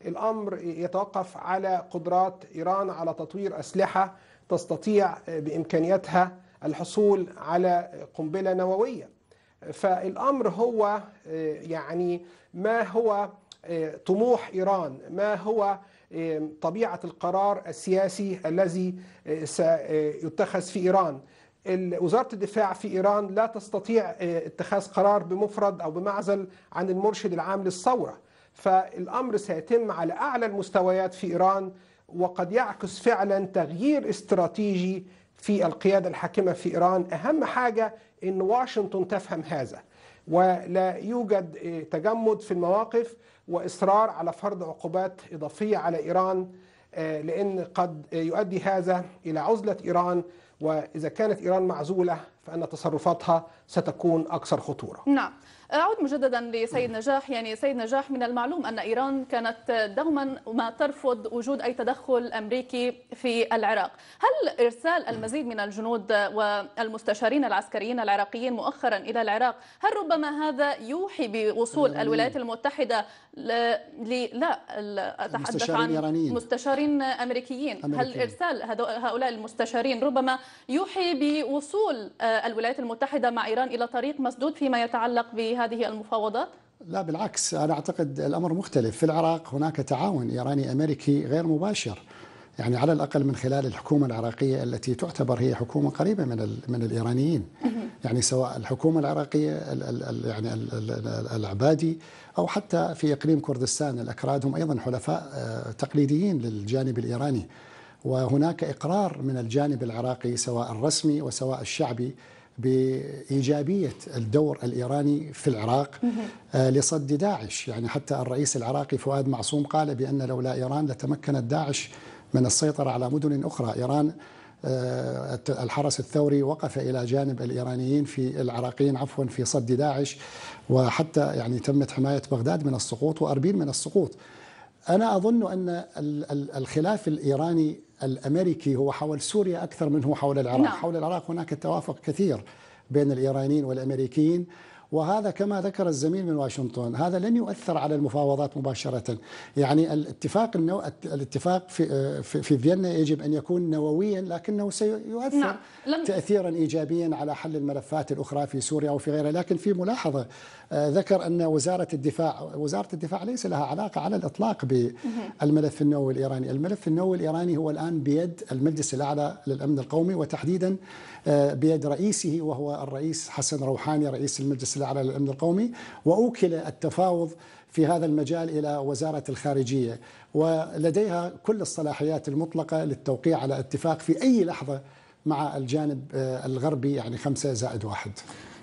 الأمر يتوقف على قدرات إيران على تطوير أسلحة تستطيع بإمكانياتها الحصول على قنبلة نووية فالأمر هو يعني ما هو طموح إيران ما هو طبيعة القرار السياسي الذي سيتخذ في إيران وزاره الدفاع في ايران لا تستطيع آه، اتخاذ قرار بمفرد او بمعزل عن المرشد العام للثوره فالامر سيتم على اعلى المستويات في ايران وقد يعكس فعلا تغيير استراتيجي في القياده الحاكمه في ايران اهم حاجه ان واشنطن تفهم هذا ولا يوجد آه، تجمد في المواقف واصرار على فرض عقوبات اضافيه على ايران آه، لان قد يؤدي هذا الى عزله ايران وإذا كانت إيران معزولة فان تصرفاتها ستكون اكثر خطوره. نعم. أعود مجددا لسيد نجاح يعني سيد نجاح من المعلوم أن إيران كانت دوما ما ترفض وجود أي تدخل أمريكي في العراق هل إرسال المزيد من الجنود والمستشارين العسكريين العراقيين مؤخرا إلى العراق هل ربما هذا يوحي بوصول الولايات المتحدة ل... لا أتحدث عن إيرانيين. مستشارين أمريكيين أمريكي. هل إرسال هؤلاء المستشارين ربما يوحي بوصول آه، الولايات المتحدة مع إيران إلى طريق مسدود فيما يتعلق بهذه المفاوضات؟ لا بالعكس أنا أعتقد الأمر مختلف في العراق هناك تعاون إيراني أمريكي غير مباشر يعني على الأقل من خلال الحكومة العراقية التي تعتبر هي حكومة قريبة من, من الإيرانيين يعني سواء الحكومة العراقية الـ الـ يعني الـ العبادي أو حتى في إقليم كردستان الأكراد هم أيضا حلفاء آه، تقليديين للجانب الإيراني وهناك إقرار من الجانب العراقي سواء الرسمي وسواء الشعبي بإيجابية الدور الإيراني في العراق آه، لصد داعش يعني حتى الرئيس العراقي فؤاد معصوم قال بأن لولا إيران لتمكنت داعش من السيطرة على مدن أخرى إيران آه، الحرس الثوري وقف الى جانب الايرانيين في العراقيين عفوا في صد داعش وحتى يعني تمت حمايه بغداد من السقوط واربيل من السقوط. انا اظن ان الخلاف الايراني الأمريكي هو حول سوريا أكثر منه حول العراق نعم. حول العراق هناك توافق كثير بين الإيرانيين والأمريكيين وهذا كما ذكر الزميل من واشنطن هذا لن يؤثر على المفاوضات مباشرة يعني الاتفاق النو... الاتفاق في في فيينا يجب أن يكون نوويا لكنه سيؤثر نعم. لم... تأثيرا إيجابيا على حل الملفات الأخرى في سوريا وفي غيرها لكن في ملاحظة آه، ذكر أن وزارة الدفاع وزارة الدفاع ليس لها علاقة على الإطلاق بالملف النووي الإيراني الملف النووي الإيراني هو الآن بيد المجلس الأعلى للأمن القومي وتحديدا بيد رئيسه وهو الرئيس حسن روحاني رئيس المجلس الأعلى للأمن القومي وأوكل التفاوض في هذا المجال الى وزاره الخارجيه ولديها كل الصلاحيات المطلقه للتوقيع على اتفاق في اي لحظه مع الجانب آه، الغربي يعني خمسه زائد واحد.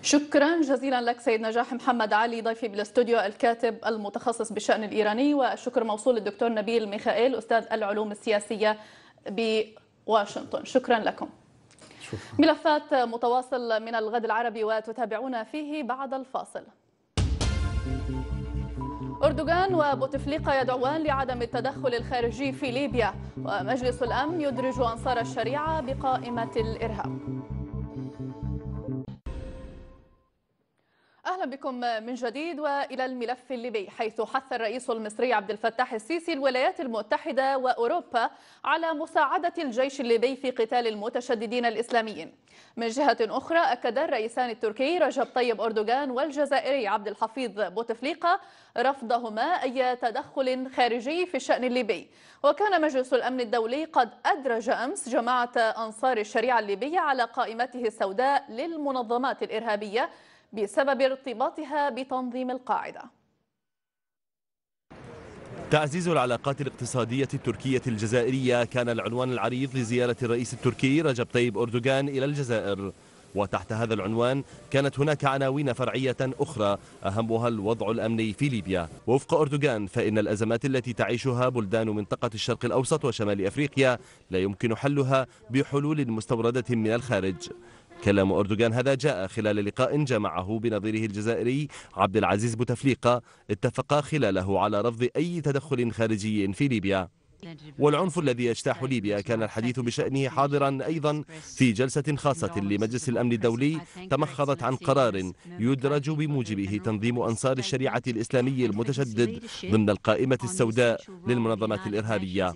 شكرا جزيلا لك سيد نجاح محمد علي ضيفي بالاستوديو الكاتب المتخصص بالشان الايراني والشكر موصول للدكتور نبيل ميخائيل استاذ العلوم السياسيه بواشنطن شكرا لكم. ملفات متواصل من الغد العربي وتتابعون فيه بعد الفاصل أردوغان وبوتفليقة يدعوان لعدم التدخل الخارجي في ليبيا ومجلس الأمن يدرج أنصار الشريعة بقائمة الإرهاب أهلا بكم من جديد وإلى الملف الليبي حيث حث الرئيس المصري عبد الفتاح السيسي الولايات المتحدة وأوروبا على مساعدة الجيش الليبي في قتال المتشددين الإسلاميين من جهة أخرى أكد الرئيسان التركي رجب طيب أردوغان والجزائري عبد الحفيظ بوتفليقة رفضهما أي تدخل خارجي في الشأن الليبي وكان مجلس الأمن الدولي قد أدرج أمس جماعة أنصار الشريعة الليبية على قائمته السوداء للمنظمات الإرهابية بسبب ارتباطها بتنظيم القاعدة تعزيز العلاقات الاقتصادية التركية الجزائرية كان العنوان العريض لزيارة الرئيس التركي رجب طيب أردوغان إلى الجزائر وتحت هذا العنوان كانت هناك عناوين فرعية أخرى أهمها الوضع الأمني في ليبيا وفق أردوغان فإن الأزمات التي تعيشها بلدان منطقة الشرق الأوسط وشمال أفريقيا لا يمكن حلها بحلول مستوردة من الخارج كلام أردوغان هذا جاء خلال لقاء جمعه بنظيره الجزائري عبد العزيز بوتفليقة اتفقا خلاله على رفض أي تدخل خارجي في ليبيا والعنف الذي يجتاح ليبيا كان الحديث بشأنه حاضرا أيضا في جلسة خاصة لمجلس الأمن الدولي تمخضت عن قرار يدرج بموجبه تنظيم أنصار الشريعة الإسلامي المتشدد ضمن القائمة السوداء للمنظمات الإرهابية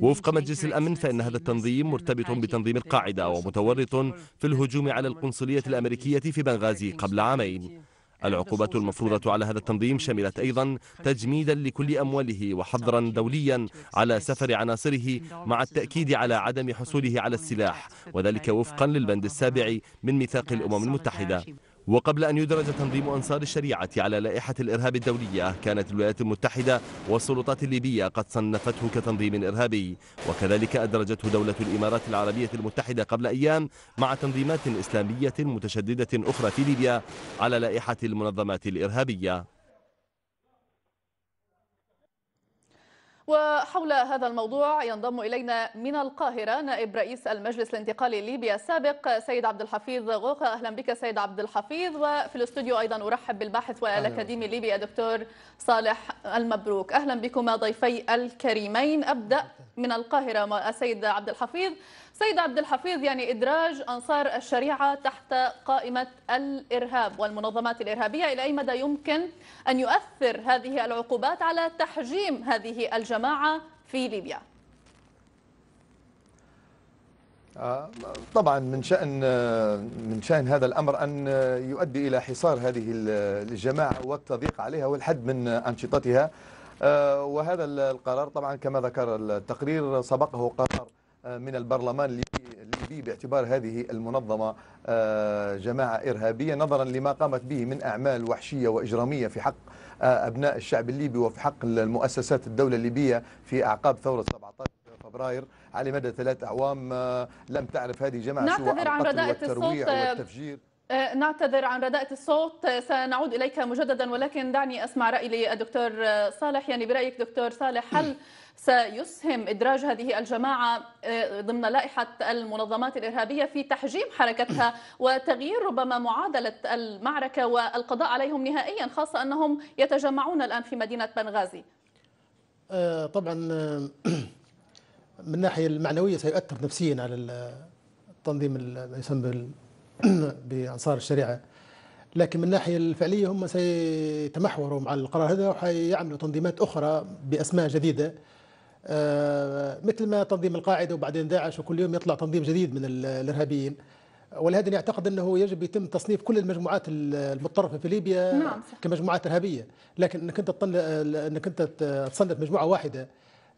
وفق مجلس الأمن فإن هذا التنظيم مرتبط بتنظيم القاعدة ومتورط في الهجوم على القنصلية الأمريكية في بنغازي قبل عامين العقوبات المفروضة على هذا التنظيم شملت أيضا تجميدا لكل أمواله وحظرا دوليا على سفر عناصره مع التأكيد على عدم حصوله على السلاح وذلك وفقا للبند السابع من ميثاق الأمم المتحدة وقبل أن يدرج تنظيم أنصار الشريعة على لائحة الإرهاب الدولية كانت الولايات المتحدة والسلطات الليبية قد صنفته كتنظيم إرهابي وكذلك أدرجته دولة الإمارات العربية المتحدة قبل أيام مع تنظيمات إسلامية متشددة أخرى في ليبيا على لائحة المنظمات الإرهابية وحول هذا الموضوع ينضم إلينا من القاهرة نائب رئيس المجلس الانتقالي الليبي السابق سيد عبد الحفيظ غوخة أهلا بك سيد عبد الحفيظ وفي الاستوديو أيضا أرحب بالباحث والأكاديمي الليبي الدكتور صالح المبروك أهلا بكما ضيفي الكريمين أبدأ من القاهرة السيد عبد الحفيظ سيد عبد الحفيظ يعني إدراج أنصار الشريعة تحت قائمة الإرهاب والمنظمات الإرهابية إلى أي مدى يمكن أن يؤثر هذه العقوبات على تحجيم هذه الجماعة في ليبيا آه، طبعا من شأن من شأن هذا الأمر أن يؤدي إلى حصار هذه الجماعة والتضييق عليها والحد من أنشطتها آه، وهذا القرار طبعا كما ذكر التقرير سبقه قرار من البرلمان الليبي باعتبار هذه المنظمة آه، جماعة إرهابية نظرا لما قامت به من أعمال وحشية وإجرامية في حق آه، أبناء الشعب الليبي وفي حق المؤسسات الدولة الليبية في أعقاب ثورة 17 فبراير على مدى ثلاث أعوام آه، لم تعرف هذه جماعة سوى عن الصوت والتفجير أه، نعتذر عن رداءة الصوت أه، سنعود إليك مجددا ولكن دعني أسمع رأي الدكتور أه، صالح يعني برأيك دكتور صالح هل سيسهم إدراج هذه الجماعة ضمن لائحة المنظمات الإرهابية في تحجيم حركتها وتغيير ربما معادلة المعركة والقضاء عليهم نهائيا خاصة أنهم يتجمعون الآن في مدينة بنغازي طبعا [clears throat] من الناحية المعنوية سيؤثر نفسيا على التنظيم ما يسمى [clears throat] بأنصار الشريعة لكن من الناحية الفعلية هم سيتمحوروا مع القرار هذا وحيعملوا تنظيمات أخرى بأسماء جديدة آه، مثل ما تنظيم القاعدة وبعدين داعش وكل يوم يطلع تنظيم جديد من الإرهابيين ولهذا يعتقد انه يجب يتم تصنيف كل المجموعات المتطرفه في ليبيا نعم صح. كمجموعات ارهابيه، لكن انك انت انك انت تصنف مجموعه واحده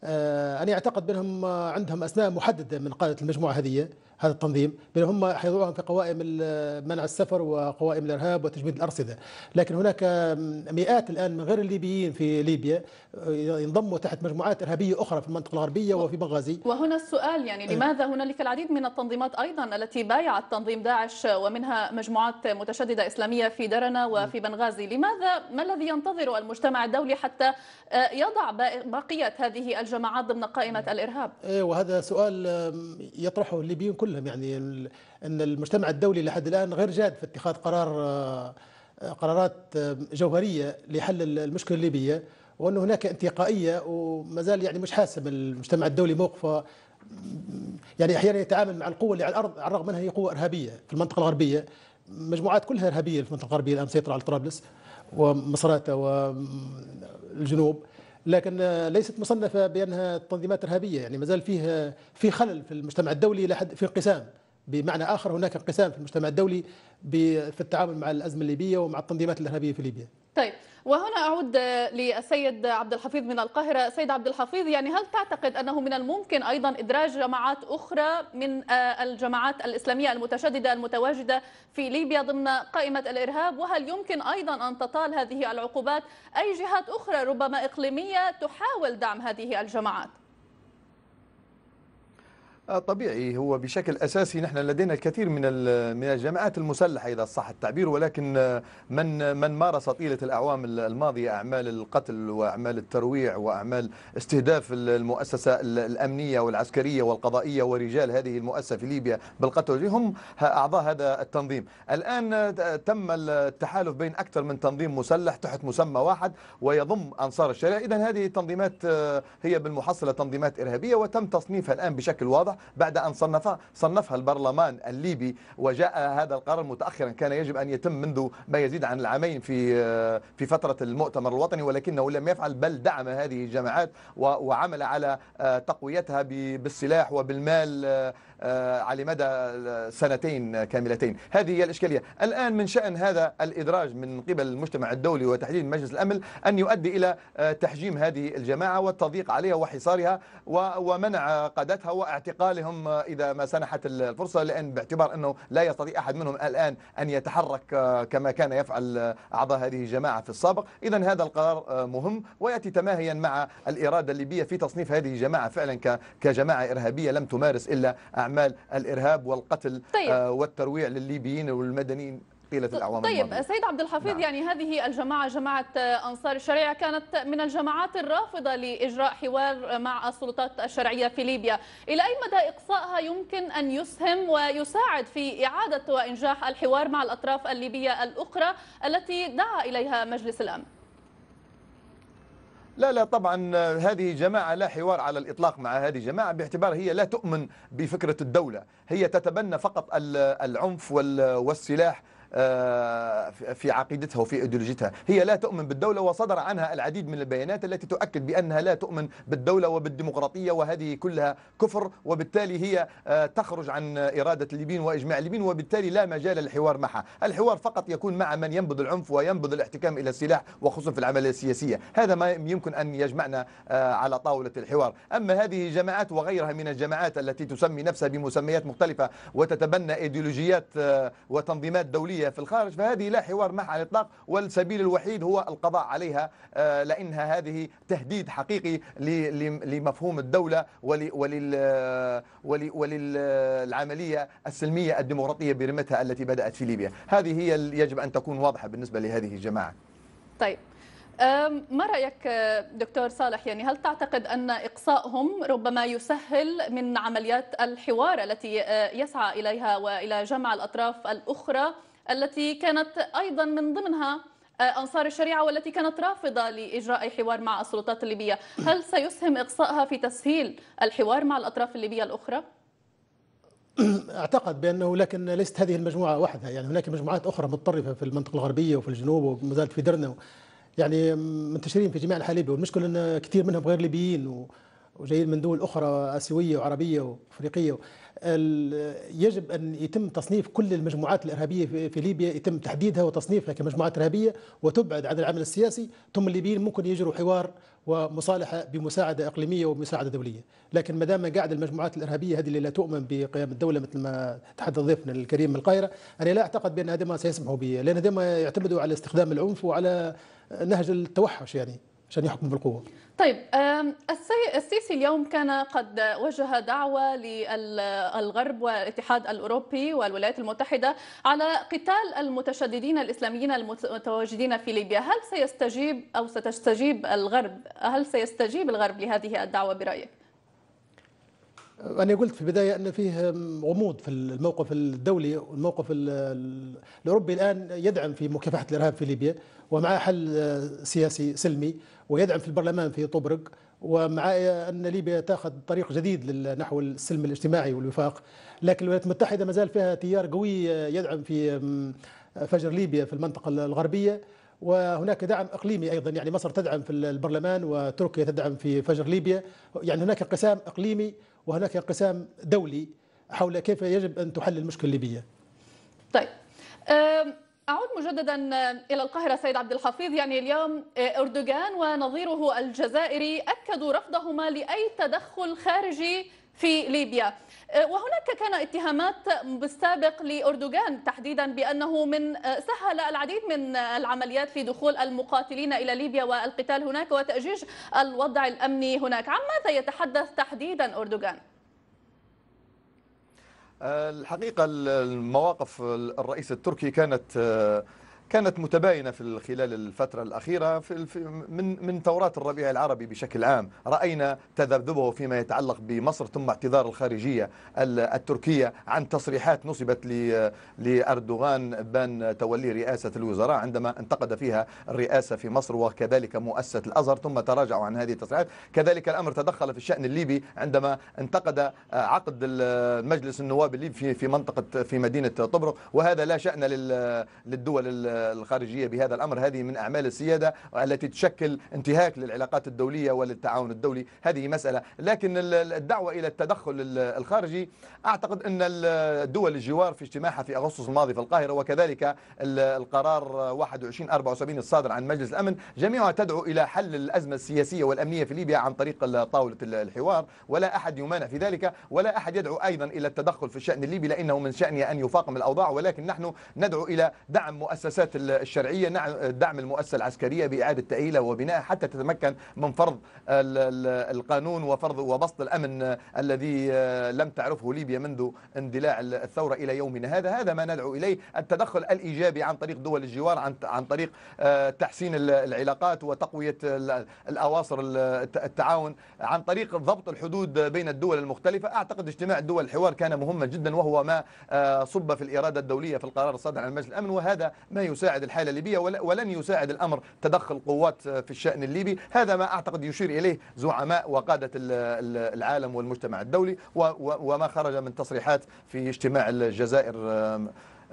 آه، انا اعتقد بانهم عندهم اسماء محدده من قاده المجموعه هذه هذا التنظيم بل هم حيضعوهم في قوائم منع السفر وقوائم الارهاب وتجميد الارصده لكن هناك مئات الان من غير الليبيين في ليبيا ينضموا تحت مجموعات ارهابيه اخرى في المنطقه الغربيه وفي بنغازي وهنا السؤال يعني إيه. لماذا هنالك العديد من التنظيمات ايضا التي بايعت تنظيم داعش ومنها مجموعات متشدده اسلاميه في درنا وفي إيه. بنغازي لماذا ما الذي ينتظر المجتمع الدولي حتى آه، يضع بقيه هذه الجماعات ضمن قائمه إيه. الارهاب وهذا سؤال يطرحه الليبيون كل كلهم يعني ان المجتمع الدولي لحد الان غير جاد في اتخاذ قرار آه، قرارات آه، جوهريه لحل المشكله الليبيه وان هناك انتقائيه وما زال يعني مش حاسب المجتمع الدولي موقفه يعني احيانا يتعامل مع القوه اللي على الارض على الرغم انها هي قوه ارهابيه في المنطقه الغربيه مجموعات كلها ارهابيه في المنطقه الغربيه الان مسيطره على طرابلس ومصراتة والجنوب لكن ليست مصنفه بانها تنظيمات ارهابيه يعني مازال فيه في خلل في المجتمع الدولي لحد في انقسام بمعنى اخر هناك انقسام في المجتمع الدولي في التعامل مع الازمه الليبيه ومع التنظيمات الارهابيه في ليبيا. طيب وهنا أعود للسيد عبد الحفيظ من القاهرة سيد عبد الحفيظ يعني هل تعتقد أنه من الممكن أيضا إدراج جماعات أخرى من آه، الجماعات الإسلامية المتشددة المتواجدة في ليبيا ضمن قائمة الإرهاب وهل يمكن أيضا أن تطال هذه العقوبات أي جهات أخرى ربما إقليمية تحاول دعم هذه الجماعات طبيعي هو بشكل اساسي نحن لدينا الكثير من من الجماعات المسلحه اذا صح التعبير ولكن من من مارس طيله الاعوام الماضيه اعمال القتل واعمال الترويع واعمال استهداف المؤسسه الامنيه والعسكريه والقضائيه ورجال هذه المؤسسه في ليبيا بالقتل هم اعضاء هذا التنظيم الان تم التحالف بين اكثر من تنظيم مسلح تحت مسمى واحد ويضم انصار الشريعه اذا هذه التنظيمات هي بالمحصله تنظيمات ارهابيه وتم تصنيفها الان بشكل واضح واضح بعد أن صنفها صنفها البرلمان الليبي وجاء هذا القرار متأخرا كان يجب أن يتم منذ ما يزيد عن العامين في في فترة المؤتمر الوطني ولكنه لم يفعل بل دعم هذه الجماعات وعمل على آه، تقويتها بالسلاح وبالمال آه، آه، على مدى سنتين كاملتين هذه هي الإشكالية الآن من شأن هذا الإدراج من قبل المجتمع الدولي وتحديد مجلس الأمن أن يؤدي إلى آه، تحجيم هذه الجماعة والتضييق عليها وحصارها ومنع قادتها واعتقالهم إذا ما سنحت الفرصة لأن باعتبار أنه لا يستطيع أحد منهم الآن أن يتحرك آه، كما كان يفعل أعضاء هذه الجماعة في السابق إذا هذا القرار مهم ويأتي تماهيا مع الإرادة الليبية في تصنيف هذه الجماعة فعلا كجماعة إرهابية لم تمارس إلا أعمال أعمال الإرهاب والقتل طيب. آه، والترويع للليبيين والمدنيين طيلة الأعوام طيب الماضية. سيد عبد الحفيظ نعم. يعني هذه الجماعة جماعة أنصار الشريعة كانت من الجماعات الرافضة لإجراء حوار مع السلطات الشرعية في ليبيا إلى أي مدى إقصائها يمكن أن يسهم ويساعد في إعادة وإنجاح الحوار مع الأطراف الليبية الأخرى التي دعا إليها مجلس الأمن لا لا طبعا آه، هذه جماعة لا حوار على الإطلاق مع هذه جماعة باعتبار هي لا تؤمن بفكرة الدولة هي تتبنى فقط العنف والسلاح آه، في عقيدتها وفي ايديولوجيتها هي لا تؤمن بالدولة وصدر عنها العديد من البيانات التي تؤكد بأنها لا تؤمن بالدولة وبالديمقراطية وهذه كلها كفر وبالتالي هي آه، تخرج عن إرادة الليبيين وإجماع الليبيين وبالتالي لا مجال للحوار معها الحوار فقط يكون مع من ينبذ العنف وينبذ الاحتكام إلى السلاح وخصوصا في العملية السياسية هذا ما يمكن أن يجمعنا آه، على طاولة الحوار أما هذه الجماعات وغيرها من الجماعات التي تسمي نفسها بمسميات مختلفة وتتبنى ايديولوجيات وتنظيمات دولية الدوليه في الخارج فهذه لا حوار معها على الإطلاق والسبيل الوحيد هو القضاء عليها آه، لأنها هذه تهديد حقيقي لمفهوم الدولة آه، وللعملية السلمية الديمقراطية برمتها التي بدأت في ليبيا هذه هي يجب أن تكون واضحة بالنسبة لهذه الجماعة طيب ما رأيك آه، دكتور صالح يعني هل تعتقد أن إقصائهم ربما يسهل من عمليات الحوار التي يسعى إليها وإلى جمع الأطراف الأخرى التي كانت أيضا من ضمنها آه، أنصار الشريعة والتي كانت رافضة لإجراء حوار مع السلطات الليبية هل سيسهم إقصائها في تسهيل الحوار مع الأطراف الليبية الأخرى؟ [clears throat] اعتقد بانه لكن ليست هذه المجموعه وحدها يعني هناك مجموعات اخرى متطرفه في المنطقه الغربيه وفي الجنوب وما زالت في درنا يعني منتشرين في جميع انحاء ليبيا والمشكله ان كثير منهم غير ليبيين وجايين من دول اخرى اسيويه وعربيه وافريقيه يجب أن يتم تصنيف كل المجموعات الإرهابية في ليبيا يتم تحديدها وتصنيفها كمجموعات إرهابية وتبعد عن العمل السياسي ثم الليبيين ممكن يجروا حوار ومصالحه بمساعده اقليميه ومساعده دوليه، لكن ما دام قاعد المجموعات الارهابيه هذه اللي لا تؤمن بقيام الدوله مثل ما تحدث ضيفنا الكريم من القاهره، انا لا اعتقد بان هذا ما سيسمحوا به، لان ما يعتمدوا على استخدام العنف وعلى نهج التوحش يعني عشان يحكموا بالقوه. طيب السيسي اليوم كان قد وجه دعوة للغرب والاتحاد الأوروبي والولايات المتحدة على قتال المتشددين الإسلاميين المتواجدين في ليبيا هل سيستجيب أو ستستجيب الغرب هل سيستجيب الغرب لهذه الدعوة برأيك؟ أنا قلت في البداية أن فيه غموض في الموقف الدولي والموقف الأوروبي الآن يدعم في مكافحة الإرهاب في ليبيا ومع حل آه، سياسي سلمي ويدعم في البرلمان في طبرق ومع آه، ان ليبيا تاخذ طريق جديد نحو السلم الاجتماعي والوفاق لكن الولايات المتحده ما زال فيها تيار قوي آه، يدعم في فجر ليبيا في المنطقه الغربيه وهناك دعم اقليمي ايضا يعني مصر تدعم في البرلمان وتركيا تدعم في فجر ليبيا يعني هناك انقسام اقليمي وهناك انقسام دولي حول كيف يجب ان تحل المشكله الليبيه. طيب أعود مجددا إلى القاهرة سيد عبد الحفيظ يعني اليوم أردوغان ونظيره الجزائري أكدوا رفضهما لأي تدخل خارجي في ليبيا وهناك كان اتهامات بالسابق لأردوغان تحديدا بأنه من سهل العديد من العمليات في دخول المقاتلين إلى ليبيا والقتال هناك وتأجيج الوضع الأمني هناك عن ماذا يتحدث تحديدا أردوغان؟ الحقيقة المواقف الرئيس التركي كانت آه، كانت متباينة في خلال الفترة الأخيرة في من من ثورات الربيع العربي بشكل عام رأينا تذبذبه فيما يتعلق بمصر ثم اعتذار الخارجية التركية عن تصريحات نصبت لأردوغان بان تولي رئاسة الوزراء عندما انتقد فيها الرئاسة في مصر وكذلك مؤسسة الأزهر ثم تراجعوا عن هذه التصريحات كذلك الأمر تدخل في الشأن الليبي عندما انتقد عقد مجلس النواب الليبي في منطقة في مدينة طبرق وهذا لا شأن للدول الخارجية بهذا الأمر هذه من أعمال السيادة التي تشكل انتهاك للعلاقات الدولية وللتعاون الدولي هذه مسألة لكن الدعوة إلى التدخل الخارجي أعتقد أن الدول الجوار في اجتماعها في أغسطس الماضي في القاهرة وكذلك القرار 2174 الصادر عن مجلس الأمن جميعها تدعو إلى حل الأزمة السياسية والأمنية في ليبيا عن طريق طاولة الحوار ولا أحد يمانع في ذلك ولا أحد يدعو أيضا إلى التدخل في الشأن الليبي لأنه من شأنه أن يفاقم الأوضاع ولكن نحن ندعو إلى دعم مؤسسات بدأت الشرعية دعم المؤسسة العسكرية بإعادة تأهيلها وبنائها حتى تتمكن من فرض القانون وفرض وبسط الأمن الذي آه، لم تعرفه ليبيا منذ اندلاع الثورة إلى يومنا هذا هذا ما ندعو إليه التدخل الإيجابي عن طريق دول الجوار عن عن طريق آه، تحسين العلاقات وتقوية الأواصر التعاون عن طريق ضبط الحدود بين الدول المختلفة أعتقد اجتماع الدول الحوار كان مهما جدا وهو ما آه، صب في الإرادة الدولية في القرار الصادر عن مجلس الأمن وهذا ما يساعد يساعد الحالة الليبية ولن يساعد الأمر تدخل قوات آه، في الشأن الليبي هذا ما أعتقد يشير إليه زعماء وقادة العالم والمجتمع الدولي وما خرج من تصريحات في اجتماع الجزائر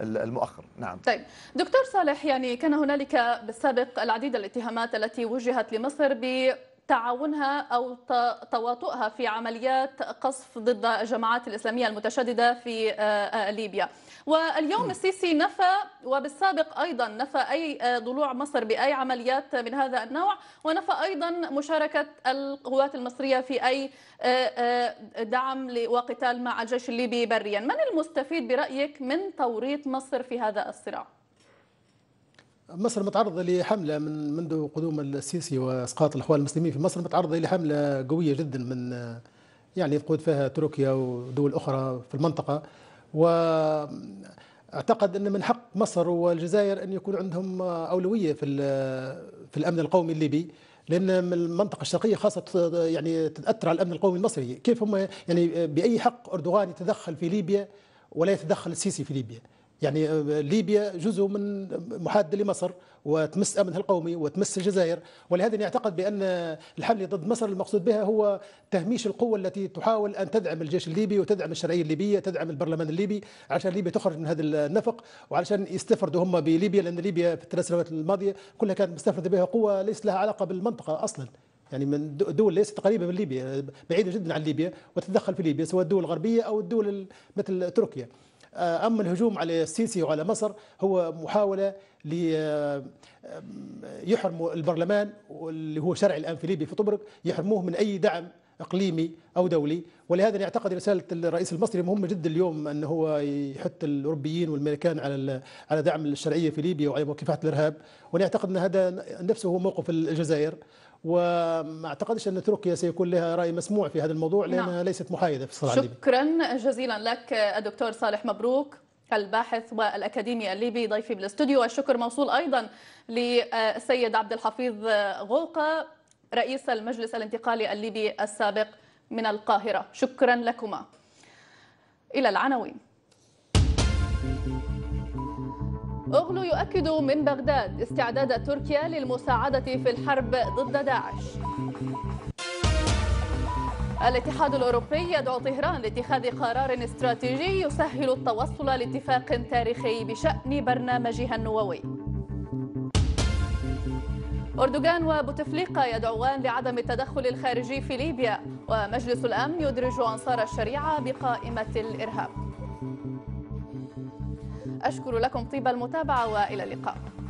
المؤخر نعم طيب دكتور صالح يعني كان هنالك بالسابق العديد الاتهامات التي وجهت لمصر ب تعاونها أو تواطؤها في عمليات قصف ضد الجماعات الإسلامية المتشددة في آه، آه، ليبيا واليوم السيسي نفى وبالسابق أيضا نفى أي آه، ضلوع مصر بأي عمليات من هذا النوع ونفى أيضا مشاركة القوات المصرية في أي آه، آه، دعم وقتال مع الجيش الليبي بريا من المستفيد برأيك من توريط مصر في هذا الصراع؟ مصر متعرضة لحملة من منذ قدوم السيسي وإسقاط الإخوان المسلمين في مصر متعرضة لحملة قوية جدا من يعني تقود فيها تركيا ودول أخرى في المنطقة واعتقد أن من حق مصر والجزائر أن يكون عندهم أولوية في في الأمن القومي الليبي لان المنطقه الشرقيه خاصه يعني تتاثر على الامن القومي المصري كيف هم يعني باي حق اردوغان يتدخل في ليبيا ولا يتدخل السيسي في ليبيا يعني آه، ليبيا جزء من محاد لمصر وتمس امنها القومي وتمس الجزائر ولهذا يعتقد بان الحمله ضد مصر المقصود بها هو تهميش القوه التي تحاول ان تدعم الجيش الليبي وتدعم الشرعيه الليبيه تدعم البرلمان الليبي عشان ليبيا تخرج من هذا النفق وعلشان يستفردوا هم بليبيا لان ليبيا في الثلاث سنوات الماضيه كلها كانت مستفرده بها قوه ليس لها علاقه بالمنطقه اصلا يعني من دول ليست قريبه من ليبيا بعيده جدا عن ليبيا وتتدخل في ليبيا سواء الدول الغربيه او الدول مثل تركيا آه، أما الهجوم على السيسي وعلى مصر هو محاولة ليحرموا آه، آه، البرلمان اللي هو شرعي الآن في ليبيا في طبرق يحرموه من أي دعم اقليمي او دولي ولهذا نعتقد رساله الرئيس المصري مهمه جدا اليوم ان هو يحث الاوروبيين والامريكان على على دعم الشرعيه في ليبيا وعلى مكافحه الارهاب ونعتقد ان هذا نفسه هو موقف الجزائر وما اعتقدش ان تركيا سيكون لها راي مسموع في هذا الموضوع لانها نعم. ليست محايده في الصراع الليبي شكرا جزيلا لك الدكتور صالح مبروك الباحث والأكاديمي الليبي ضيفي بالاستوديو والشكر موصول أيضا للسيد عبد الحفيظ غوقة رئيس المجلس الانتقالي الليبي السابق من القاهرة شكرا لكما إلى العناوين أغلو يؤكد من بغداد استعداد تركيا للمساعدة في الحرب ضد داعش الاتحاد الأوروبي يدعو طهران لاتخاذ قرار استراتيجي يسهل التوصل لاتفاق تاريخي بشأن برنامجها النووي أردوغان وبوتفليقة يدعوان لعدم التدخل الخارجي في ليبيا ومجلس الأمن يدرج أنصار الشريعة بقائمة الإرهاب أشكر لكم طيب المتابعة وإلى اللقاء